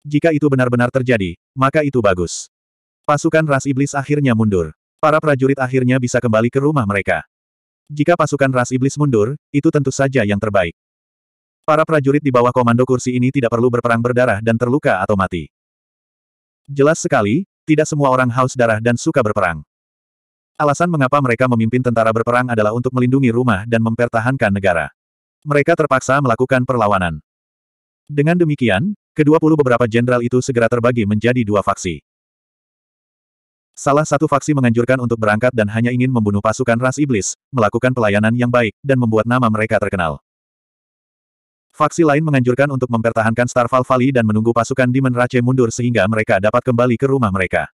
Jika itu benar-benar terjadi, maka itu bagus. Pasukan ras iblis akhirnya mundur. Para prajurit akhirnya bisa kembali ke rumah mereka. Jika pasukan ras iblis mundur, itu tentu saja yang terbaik. Para prajurit di bawah komando kursi ini tidak perlu berperang berdarah dan terluka atau mati. Jelas sekali, tidak semua orang haus darah dan suka berperang. Alasan mengapa mereka memimpin tentara berperang adalah untuk melindungi rumah dan mempertahankan negara. Mereka terpaksa melakukan perlawanan. Dengan demikian, kedua puluh beberapa jenderal itu segera terbagi menjadi dua faksi. Salah satu faksi menganjurkan untuk berangkat dan hanya ingin membunuh pasukan ras iblis, melakukan pelayanan yang baik, dan membuat nama mereka terkenal. Faksi lain menganjurkan untuk mempertahankan Starval Valley dan menunggu pasukan Demon Rache mundur sehingga mereka dapat kembali ke rumah mereka.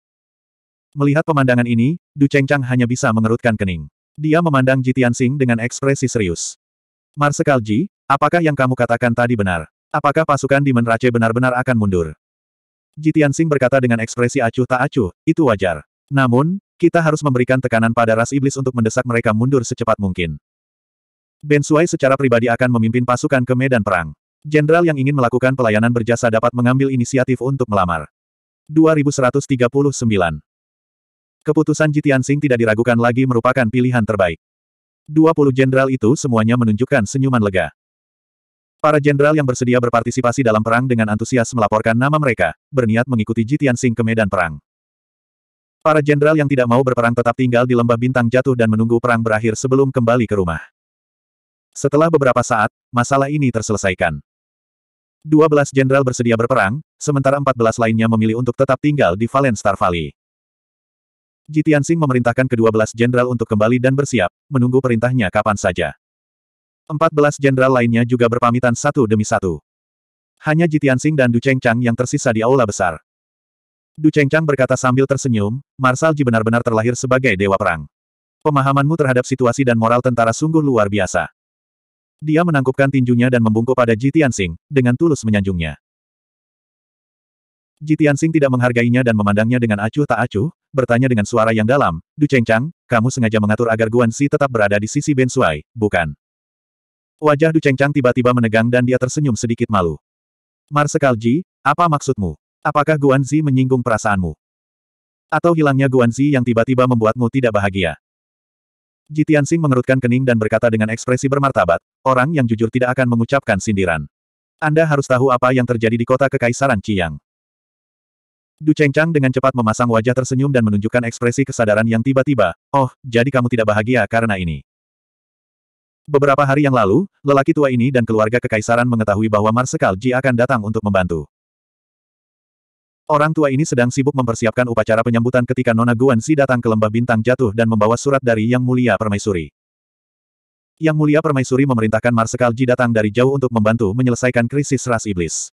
Melihat pemandangan ini, Du Chengchang hanya bisa mengerutkan kening. Dia memandang Jitian Sing dengan ekspresi serius. Marsekal Ji, apakah yang kamu katakan tadi benar? Apakah pasukan di Menrace benar-benar akan mundur? Jitian Sing berkata dengan ekspresi acuh tak acuh, itu wajar. Namun, kita harus memberikan tekanan pada ras iblis untuk mendesak mereka mundur secepat mungkin. Ben Sui secara pribadi akan memimpin pasukan ke medan perang. Jenderal yang ingin melakukan pelayanan berjasa dapat mengambil inisiatif untuk melamar. 2139 Keputusan Jitian Sing tidak diragukan lagi merupakan pilihan terbaik. 20 jenderal itu semuanya menunjukkan senyuman lega. Para jenderal yang bersedia berpartisipasi dalam perang dengan antusias melaporkan nama mereka, berniat mengikuti Jitian Sing ke medan perang. Para jenderal yang tidak mau berperang tetap tinggal di lembah bintang jatuh dan menunggu perang berakhir sebelum kembali ke rumah. Setelah beberapa saat, masalah ini terselesaikan. 12 jenderal bersedia berperang, sementara 14 lainnya memilih untuk tetap tinggal di Valen Star Valley. Jitian Sing memerintahkan kedua belas jenderal untuk kembali dan bersiap, menunggu perintahnya kapan saja. Empat belas jenderal lainnya juga berpamitan satu demi satu. Hanya Jitian Sing dan Du Cheng Chang yang tersisa di aula besar. Du Cheng Chang berkata sambil tersenyum, Marsal Ji benar-benar terlahir sebagai dewa perang. Pemahamanmu terhadap situasi dan moral tentara sungguh luar biasa. Dia menangkupkan tinjunya dan membungkuk pada Jitian Sing, dengan tulus menyanjungnya. Jitian Sing tidak menghargainya dan memandangnya dengan acuh tak acuh, bertanya dengan suara yang dalam, Du Chang, kamu sengaja mengatur agar Guan Xi tetap berada di sisi Ben Suai, bukan? Wajah Du Chang tiba-tiba menegang dan dia tersenyum sedikit malu. Marsekal Ji, apa maksudmu? Apakah Guan Zi menyinggung perasaanmu? Atau hilangnya Guan Zi yang tiba-tiba membuatmu tidak bahagia? Ji Tianxing mengerutkan kening dan berkata dengan ekspresi bermartabat, orang yang jujur tidak akan mengucapkan sindiran. Anda harus tahu apa yang terjadi di kota Kekaisaran Chiang. Du Chengchang dengan cepat memasang wajah tersenyum dan menunjukkan ekspresi kesadaran yang tiba-tiba, oh, jadi kamu tidak bahagia karena ini. Beberapa hari yang lalu, lelaki tua ini dan keluarga kekaisaran mengetahui bahwa Marsekal Ji akan datang untuk membantu. Orang tua ini sedang sibuk mempersiapkan upacara penyambutan ketika Nona Guan Guanxi datang ke lembah bintang jatuh dan membawa surat dari Yang Mulia Permaisuri. Yang Mulia Permaisuri memerintahkan Marsekal Ji datang dari jauh untuk membantu menyelesaikan krisis ras iblis.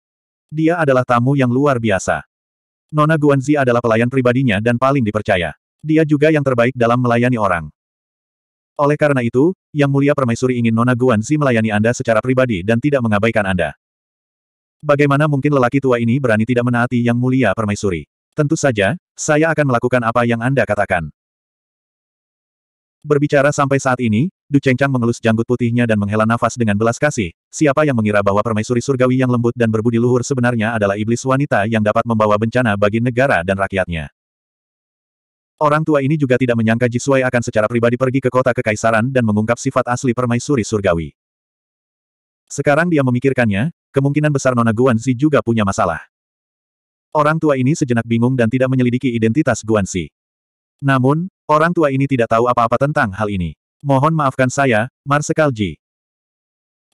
Dia adalah tamu yang luar biasa. Nona Guanzi adalah pelayan pribadinya dan paling dipercaya. Dia juga yang terbaik dalam melayani orang. Oleh karena itu, Yang Mulia Permaisuri ingin Nona Guanzi melayani Anda secara pribadi dan tidak mengabaikan Anda. Bagaimana mungkin lelaki tua ini berani tidak menaati Yang Mulia Permaisuri? Tentu saja, saya akan melakukan apa yang Anda katakan. Berbicara sampai saat ini, Du Chengchang mengelus janggut putihnya dan menghela nafas dengan belas kasih, siapa yang mengira bahwa permaisuri surgawi yang lembut dan berbudi luhur sebenarnya adalah iblis wanita yang dapat membawa bencana bagi negara dan rakyatnya. Orang tua ini juga tidak menyangka Jisui akan secara pribadi pergi ke kota kekaisaran dan mengungkap sifat asli permaisuri surgawi. Sekarang dia memikirkannya, kemungkinan besar Nona Guanxi juga punya masalah. Orang tua ini sejenak bingung dan tidak menyelidiki identitas Guanxi. Namun, orang tua ini tidak tahu apa-apa tentang hal ini. Mohon maafkan saya, Marsekal Ji.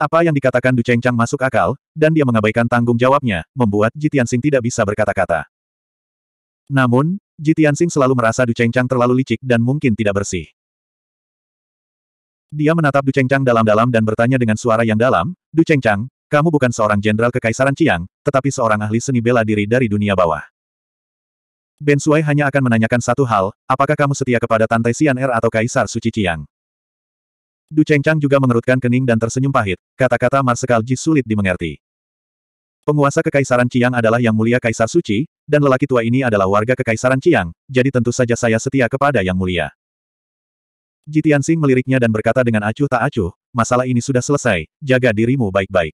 Apa yang dikatakan Du Chengchang masuk akal, dan dia mengabaikan tanggung jawabnya, membuat Ji Tianxing tidak bisa berkata-kata. Namun, Ji Tianxing selalu merasa Du Chengchang terlalu licik dan mungkin tidak bersih. Dia menatap Du Chengchang dalam-dalam dan bertanya dengan suara yang dalam, Du Chengchang, kamu bukan seorang jenderal kekaisaran Chiang, tetapi seorang ahli seni bela diri dari dunia bawah. Ben Suai hanya akan menanyakan satu hal, apakah kamu setia kepada Tante Xian Er atau Kaisar Suci Chiang? Du Chengchang juga mengerutkan kening dan tersenyum pahit, kata-kata Marsekal Ji sulit dimengerti. Penguasa Kekaisaran Chiang adalah Yang Mulia Kaisar Suci, dan lelaki tua ini adalah warga Kekaisaran Chiang, jadi tentu saja saya setia kepada Yang Mulia. Jitian Sing meliriknya dan berkata dengan acuh tak acuh, masalah ini sudah selesai, jaga dirimu baik-baik.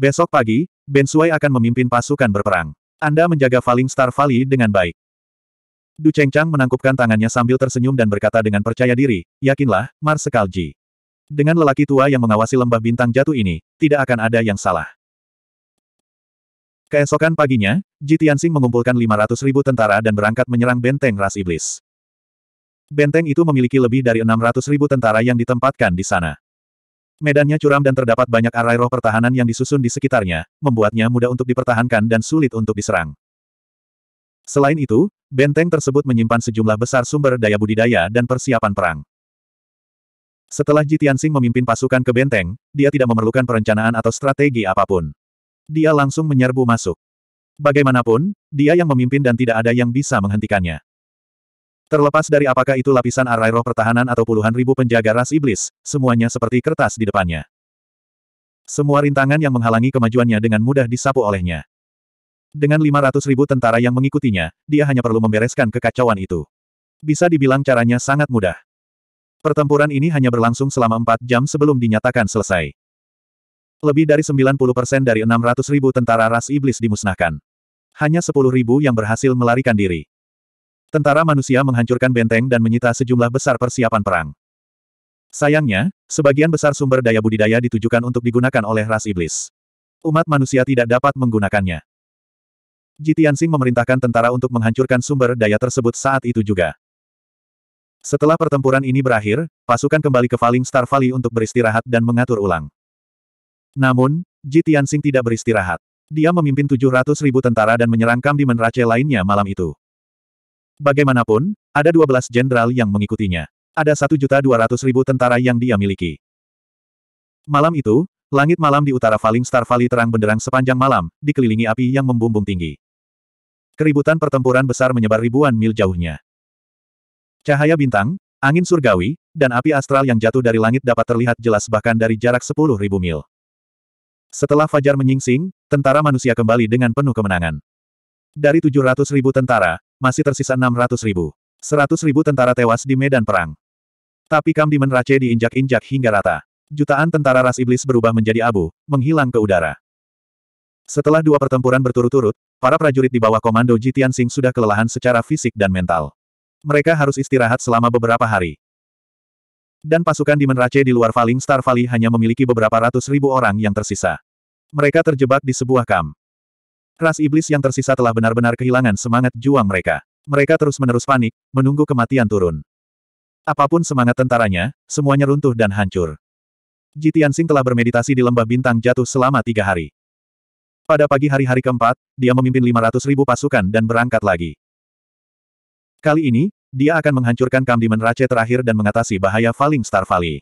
Besok pagi, Ben Sui akan memimpin pasukan berperang. Anda menjaga Falling Star Valley dengan baik. Du Chang menangkupkan tangannya sambil tersenyum dan berkata dengan percaya diri, yakinlah, Marsekal Ji. Dengan lelaki tua yang mengawasi lembah bintang jatuh ini, tidak akan ada yang salah. Keesokan paginya, Ji Tianxing mengumpulkan 500 ribu tentara dan berangkat menyerang benteng ras iblis. Benteng itu memiliki lebih dari 600 ribu tentara yang ditempatkan di sana. Medannya curam dan terdapat banyak arai roh pertahanan yang disusun di sekitarnya, membuatnya mudah untuk dipertahankan dan sulit untuk diserang. Selain itu, Benteng tersebut menyimpan sejumlah besar sumber daya budidaya dan persiapan perang. Setelah Ji Tianxing memimpin pasukan ke benteng, dia tidak memerlukan perencanaan atau strategi apapun. Dia langsung menyerbu masuk. Bagaimanapun, dia yang memimpin dan tidak ada yang bisa menghentikannya. Terlepas dari apakah itu lapisan arai roh pertahanan atau puluhan ribu penjaga ras iblis, semuanya seperti kertas di depannya. Semua rintangan yang menghalangi kemajuannya dengan mudah disapu olehnya. Dengan 500 ribu tentara yang mengikutinya, dia hanya perlu membereskan kekacauan itu. Bisa dibilang caranya sangat mudah. Pertempuran ini hanya berlangsung selama 4 jam sebelum dinyatakan selesai. Lebih dari 90% persen dari 600 ribu tentara ras iblis dimusnahkan. Hanya 10 ribu yang berhasil melarikan diri. Tentara manusia menghancurkan benteng dan menyita sejumlah besar persiapan perang. Sayangnya, sebagian besar sumber daya budidaya ditujukan untuk digunakan oleh ras iblis. Umat manusia tidak dapat menggunakannya. Ji Tianxing memerintahkan tentara untuk menghancurkan sumber daya tersebut saat itu juga. Setelah pertempuran ini berakhir, pasukan kembali ke Falling Star Valley untuk beristirahat dan mengatur ulang. Namun, Ji Tianxing tidak beristirahat. Dia memimpin 700 ribu tentara dan menyerang kamp di menrace lainnya malam itu. Bagaimanapun, ada 12 jenderal yang mengikutinya. Ada juta ribu tentara yang dia miliki. Malam itu, langit malam di utara Falling Star Valley terang benderang sepanjang malam, dikelilingi api yang membumbung tinggi. Keributan pertempuran besar menyebar ribuan mil jauhnya. Cahaya bintang, angin surgawi, dan api astral yang jatuh dari langit dapat terlihat jelas bahkan dari jarak sepuluh ribu mil. Setelah Fajar menyingsing, tentara manusia kembali dengan penuh kemenangan. Dari tujuh ratus ribu tentara, masih tersisa enam ratus ribu. Seratus ribu tentara tewas di medan perang. Tapi Kam Dimen Rache diinjak-injak hingga rata. Jutaan tentara ras iblis berubah menjadi abu, menghilang ke udara. Setelah dua pertempuran berturut-turut, Para prajurit di bawah komando Jitian Sing sudah kelelahan secara fisik dan mental. Mereka harus istirahat selama beberapa hari. Dan pasukan di Menrace di luar Falling Star Valley hanya memiliki beberapa ratus ribu orang yang tersisa. Mereka terjebak di sebuah kam. Ras iblis yang tersisa telah benar-benar kehilangan semangat juang mereka. Mereka terus-menerus panik, menunggu kematian turun. Apapun semangat tentaranya, semuanya runtuh dan hancur. Jitian Sing telah bermeditasi di lembah bintang jatuh selama tiga hari. Pada pagi hari-hari keempat, dia memimpin 500 ribu pasukan dan berangkat lagi. Kali ini, dia akan menghancurkan Di Rache terakhir dan mengatasi bahaya Falling Star Valley.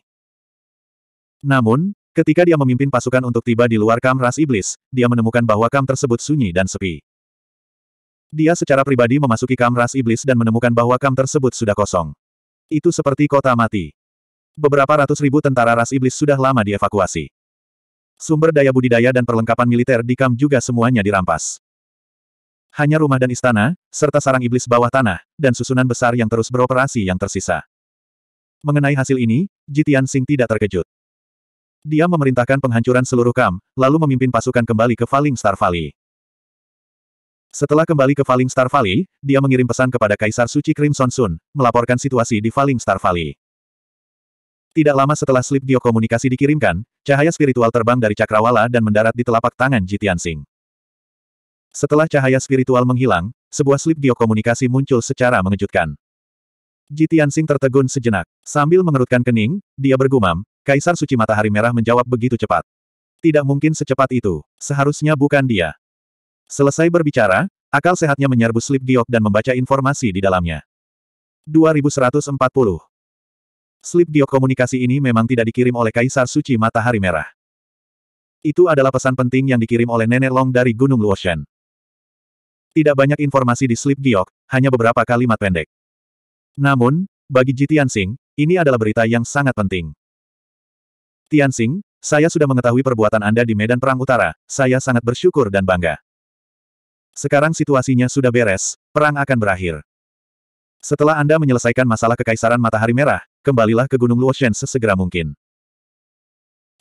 Namun, ketika dia memimpin pasukan untuk tiba di luar Kam Ras Iblis, dia menemukan bahwa Kam tersebut sunyi dan sepi. Dia secara pribadi memasuki Kam Ras Iblis dan menemukan bahwa Kam tersebut sudah kosong. Itu seperti kota mati. Beberapa ratus ribu tentara Ras Iblis sudah lama dievakuasi. Sumber daya budidaya dan perlengkapan militer di Kam juga semuanya dirampas. Hanya rumah dan istana, serta sarang iblis bawah tanah, dan susunan besar yang terus beroperasi yang tersisa. Mengenai hasil ini, Jitian Sing tidak terkejut. Dia memerintahkan penghancuran seluruh Kam, lalu memimpin pasukan kembali ke Falling Star Valley. Setelah kembali ke Falling Star Valley, dia mengirim pesan kepada Kaisar Suci Crimson Sun, melaporkan situasi di Falling Star Valley. Tidak lama setelah slip geokomunikasi dikirimkan, cahaya spiritual terbang dari cakrawala dan mendarat di telapak tangan Jitian Sing. Setelah cahaya spiritual menghilang, sebuah slip geokomunikasi muncul secara mengejutkan. Jitian Sing tertegun sejenak. Sambil mengerutkan kening, dia bergumam, Kaisar Suci Matahari Merah menjawab begitu cepat. Tidak mungkin secepat itu, seharusnya bukan dia. Selesai berbicara, akal sehatnya menyerbu slip giok dan membaca informasi di dalamnya. 2140 Slip giok komunikasi ini memang tidak dikirim oleh Kaisar Suci Matahari Merah. Itu adalah pesan penting yang dikirim oleh Nenek Long dari Gunung Luoshan. Tidak banyak informasi di slip giok, hanya beberapa kalimat pendek. Namun, bagi Ji Tianxing, ini adalah berita yang sangat penting. Tianxing, saya sudah mengetahui perbuatan Anda di Medan Perang Utara, saya sangat bersyukur dan bangga. Sekarang situasinya sudah beres, perang akan berakhir. Setelah Anda menyelesaikan masalah Kekaisaran Matahari Merah, kembalilah ke Gunung Luoshen sesegera mungkin.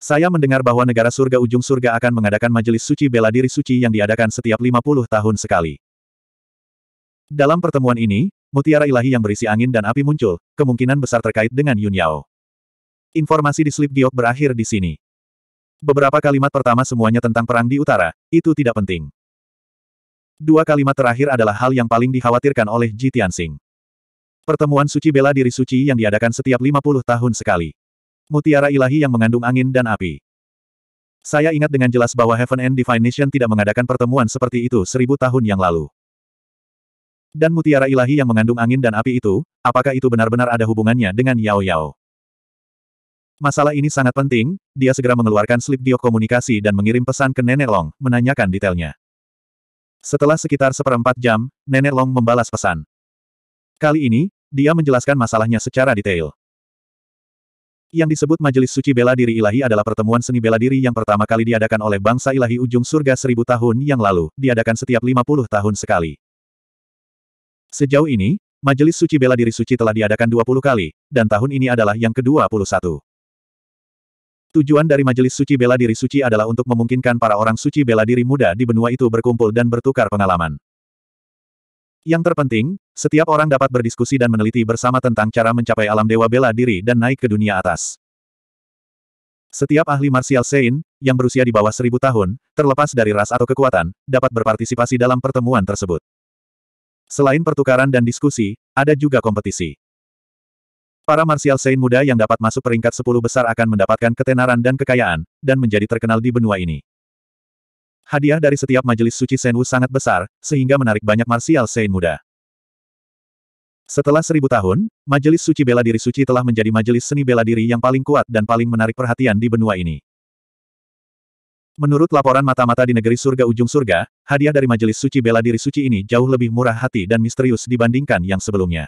Saya mendengar bahwa negara surga ujung surga akan mengadakan majelis suci bela diri suci yang diadakan setiap 50 tahun sekali. Dalam pertemuan ini, mutiara ilahi yang berisi angin dan api muncul, kemungkinan besar terkait dengan Yun Yao. Informasi di slip giok berakhir di sini. Beberapa kalimat pertama semuanya tentang perang di utara, itu tidak penting. Dua kalimat terakhir adalah hal yang paling dikhawatirkan oleh Ji Tianxing. Pertemuan suci bela diri suci yang diadakan setiap 50 tahun sekali. Mutiara ilahi yang mengandung angin dan api. Saya ingat dengan jelas bahwa Heaven and Divine Nation tidak mengadakan pertemuan seperti itu seribu tahun yang lalu. Dan mutiara ilahi yang mengandung angin dan api itu, apakah itu benar-benar ada hubungannya dengan Yao Yao? Masalah ini sangat penting, dia segera mengeluarkan slip diok komunikasi dan mengirim pesan ke Nenek Long, menanyakan detailnya. Setelah sekitar seperempat jam, Nenek Long membalas pesan. Kali ini, dia menjelaskan masalahnya secara detail. Yang disebut Majelis Suci Bela Diri Ilahi adalah pertemuan seni bela diri yang pertama kali diadakan oleh bangsa ilahi ujung surga seribu tahun yang lalu, diadakan setiap lima puluh tahun sekali. Sejauh ini, Majelis Suci Bela Diri Suci telah diadakan dua puluh kali, dan tahun ini adalah yang ke-21. Tujuan dari Majelis Suci Bela Diri Suci adalah untuk memungkinkan para orang suci bela diri muda di benua itu berkumpul dan bertukar pengalaman. Yang terpenting, setiap orang dapat berdiskusi dan meneliti bersama tentang cara mencapai alam dewa bela diri dan naik ke dunia atas. Setiap ahli martial Sein, yang berusia di bawah seribu tahun, terlepas dari ras atau kekuatan, dapat berpartisipasi dalam pertemuan tersebut. Selain pertukaran dan diskusi, ada juga kompetisi. Para martial Sein muda yang dapat masuk peringkat sepuluh besar akan mendapatkan ketenaran dan kekayaan, dan menjadi terkenal di benua ini. Hadiah dari setiap majelis suci Senwu sangat besar, sehingga menarik banyak martial Sein muda. Setelah seribu tahun, majelis suci bela diri suci telah menjadi majelis seni bela diri yang paling kuat dan paling menarik perhatian di benua ini. Menurut laporan mata-mata di negeri surga ujung surga, hadiah dari majelis suci bela diri suci ini jauh lebih murah hati dan misterius dibandingkan yang sebelumnya.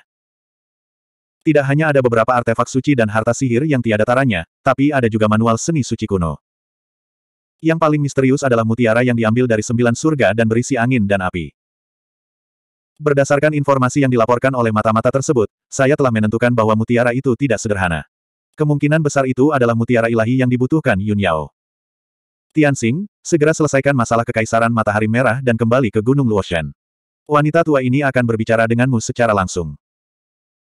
Tidak hanya ada beberapa artefak suci dan harta sihir yang tiada taranya, tapi ada juga manual seni suci kuno. Yang paling misterius adalah mutiara yang diambil dari sembilan surga dan berisi angin dan api. Berdasarkan informasi yang dilaporkan oleh mata-mata tersebut, saya telah menentukan bahwa mutiara itu tidak sederhana. Kemungkinan besar itu adalah mutiara ilahi yang dibutuhkan Yun Yao. Tianxing, segera selesaikan masalah kekaisaran matahari merah dan kembali ke Gunung Luoshan. Wanita tua ini akan berbicara denganmu secara langsung.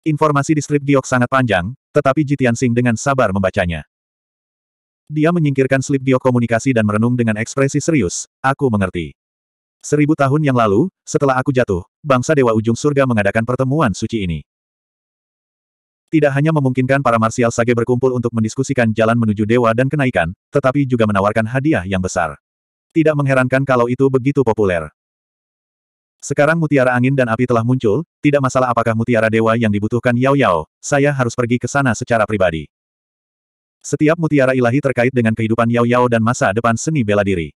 Informasi di strip giok sangat panjang, tetapi Ji Tianxing dengan sabar membacanya. Dia menyingkirkan slip biokomunikasi dan merenung dengan ekspresi serius, aku mengerti. Seribu tahun yang lalu, setelah aku jatuh, bangsa Dewa Ujung Surga mengadakan pertemuan suci ini. Tidak hanya memungkinkan para Marsial Sage berkumpul untuk mendiskusikan jalan menuju dewa dan kenaikan, tetapi juga menawarkan hadiah yang besar. Tidak mengherankan kalau itu begitu populer. Sekarang mutiara angin dan api telah muncul, tidak masalah apakah mutiara dewa yang dibutuhkan Yao Yao, saya harus pergi ke sana secara pribadi. Setiap mutiara ilahi terkait dengan kehidupan Yao Yao dan masa depan seni bela diri.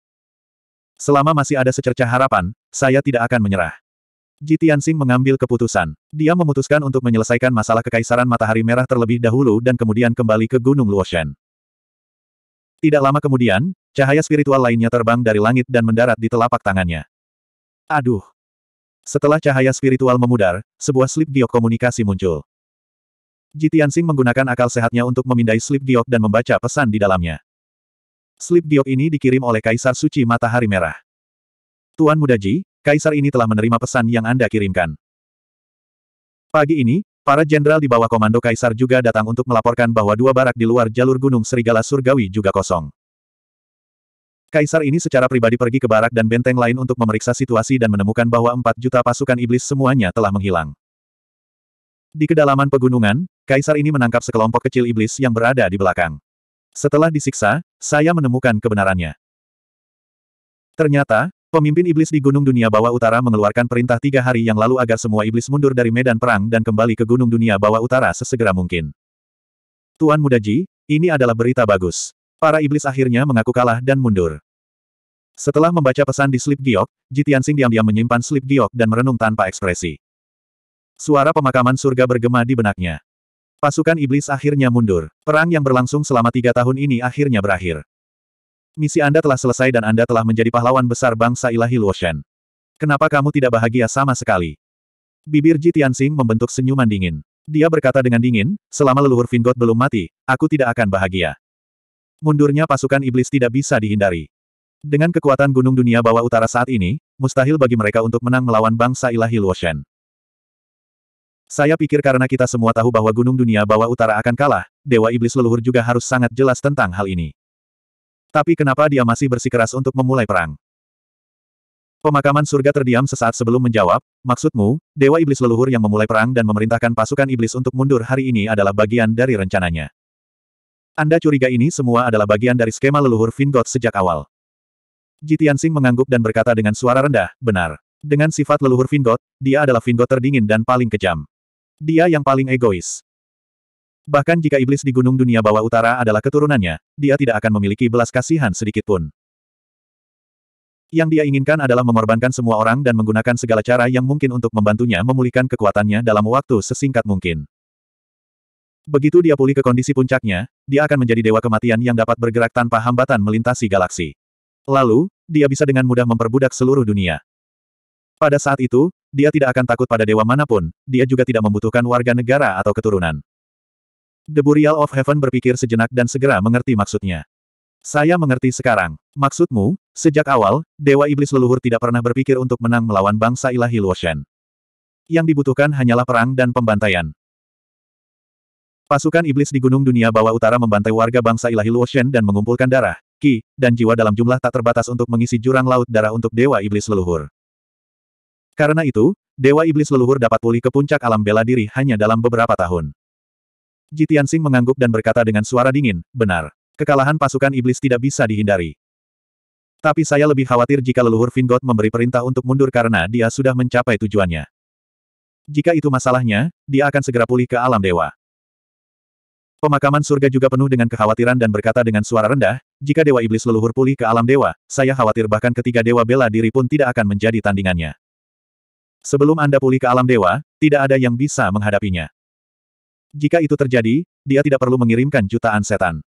Selama masih ada secercah harapan, saya tidak akan menyerah. Ji Tianxing mengambil keputusan. Dia memutuskan untuk menyelesaikan masalah kekaisaran matahari merah terlebih dahulu dan kemudian kembali ke Gunung Luoshan. Tidak lama kemudian, cahaya spiritual lainnya terbang dari langit dan mendarat di telapak tangannya. Aduh! Setelah cahaya spiritual memudar, sebuah slip giok muncul. Jitian Sing menggunakan akal sehatnya untuk memindai slip giok dan membaca pesan di dalamnya. Slip giok ini dikirim oleh Kaisar Suci Matahari Merah. Tuan Muda Ji, Kaisar ini telah menerima pesan yang Anda kirimkan. Pagi ini, para jenderal di bawah komando Kaisar juga datang untuk melaporkan bahwa dua barak di luar jalur Gunung Serigala Surgawi juga kosong. Kaisar ini secara pribadi pergi ke barak dan benteng lain untuk memeriksa situasi dan menemukan bahwa 4 juta pasukan iblis semuanya telah menghilang. Di kedalaman pegunungan, Kaisar ini menangkap sekelompok kecil iblis yang berada di belakang. Setelah disiksa, saya menemukan kebenarannya. Ternyata, pemimpin iblis di Gunung Dunia Bawah Utara mengeluarkan perintah tiga hari yang lalu agar semua iblis mundur dari medan perang dan kembali ke Gunung Dunia Bawah Utara sesegera mungkin. Tuan Mudaji, ini adalah berita bagus. Para iblis akhirnya mengaku kalah dan mundur. Setelah membaca pesan di slip giok, Jitiansing diam-diam menyimpan slip giok dan merenung tanpa ekspresi. Suara pemakaman surga bergema di benaknya. Pasukan iblis akhirnya mundur. Perang yang berlangsung selama tiga tahun ini akhirnya berakhir. Misi Anda telah selesai dan Anda telah menjadi pahlawan besar bangsa ilahi Luoshen. Kenapa kamu tidak bahagia sama sekali? Bibir Ji Tianxing membentuk senyuman dingin. Dia berkata dengan dingin, selama leluhur Vingot belum mati, aku tidak akan bahagia. Mundurnya pasukan iblis tidak bisa dihindari. Dengan kekuatan gunung dunia bawah utara saat ini, mustahil bagi mereka untuk menang melawan bangsa ilahi Luoshen. Saya pikir karena kita semua tahu bahwa gunung dunia bawah utara akan kalah, Dewa Iblis Leluhur juga harus sangat jelas tentang hal ini. Tapi kenapa dia masih bersikeras untuk memulai perang? Pemakaman surga terdiam sesaat sebelum menjawab, maksudmu, Dewa Iblis Leluhur yang memulai perang dan memerintahkan pasukan iblis untuk mundur hari ini adalah bagian dari rencananya. Anda curiga ini semua adalah bagian dari skema leluhur Vingot sejak awal. Jitian Jitiansing mengangguk dan berkata dengan suara rendah, benar. Dengan sifat leluhur Vingot, dia adalah Vingot terdingin dan paling kejam. Dia yang paling egois. Bahkan jika iblis di gunung dunia bawah utara adalah keturunannya, dia tidak akan memiliki belas kasihan sedikit pun. Yang dia inginkan adalah mengorbankan semua orang dan menggunakan segala cara yang mungkin untuk membantunya memulihkan kekuatannya dalam waktu sesingkat mungkin. Begitu dia pulih ke kondisi puncaknya, dia akan menjadi dewa kematian yang dapat bergerak tanpa hambatan melintasi galaksi. Lalu, dia bisa dengan mudah memperbudak seluruh dunia. Pada saat itu, dia tidak akan takut pada dewa manapun, dia juga tidak membutuhkan warga negara atau keturunan. The Burial of Heaven berpikir sejenak dan segera mengerti maksudnya. Saya mengerti sekarang. Maksudmu, sejak awal, Dewa Iblis Leluhur tidak pernah berpikir untuk menang melawan bangsa ilahi Luoshen. Yang dibutuhkan hanyalah perang dan pembantaian. Pasukan iblis di Gunung Dunia Bawah Utara membantai warga bangsa ilahi Luoshen dan mengumpulkan darah, ki, dan jiwa dalam jumlah tak terbatas untuk mengisi jurang laut darah untuk Dewa Iblis Leluhur. Karena itu, Dewa Iblis Leluhur dapat pulih ke puncak alam bela diri hanya dalam beberapa tahun. Jitian Sing mengangguk dan berkata dengan suara dingin, benar. Kekalahan pasukan iblis tidak bisa dihindari. Tapi saya lebih khawatir jika leluhur Vingot memberi perintah untuk mundur karena dia sudah mencapai tujuannya. Jika itu masalahnya, dia akan segera pulih ke alam dewa. Pemakaman surga juga penuh dengan kekhawatiran dan berkata dengan suara rendah, jika Dewa Iblis leluhur pulih ke alam dewa, saya khawatir bahkan ketiga Dewa bela diri pun tidak akan menjadi tandingannya. Sebelum Anda pulih ke alam dewa, tidak ada yang bisa menghadapinya. Jika itu terjadi, dia tidak perlu mengirimkan jutaan setan.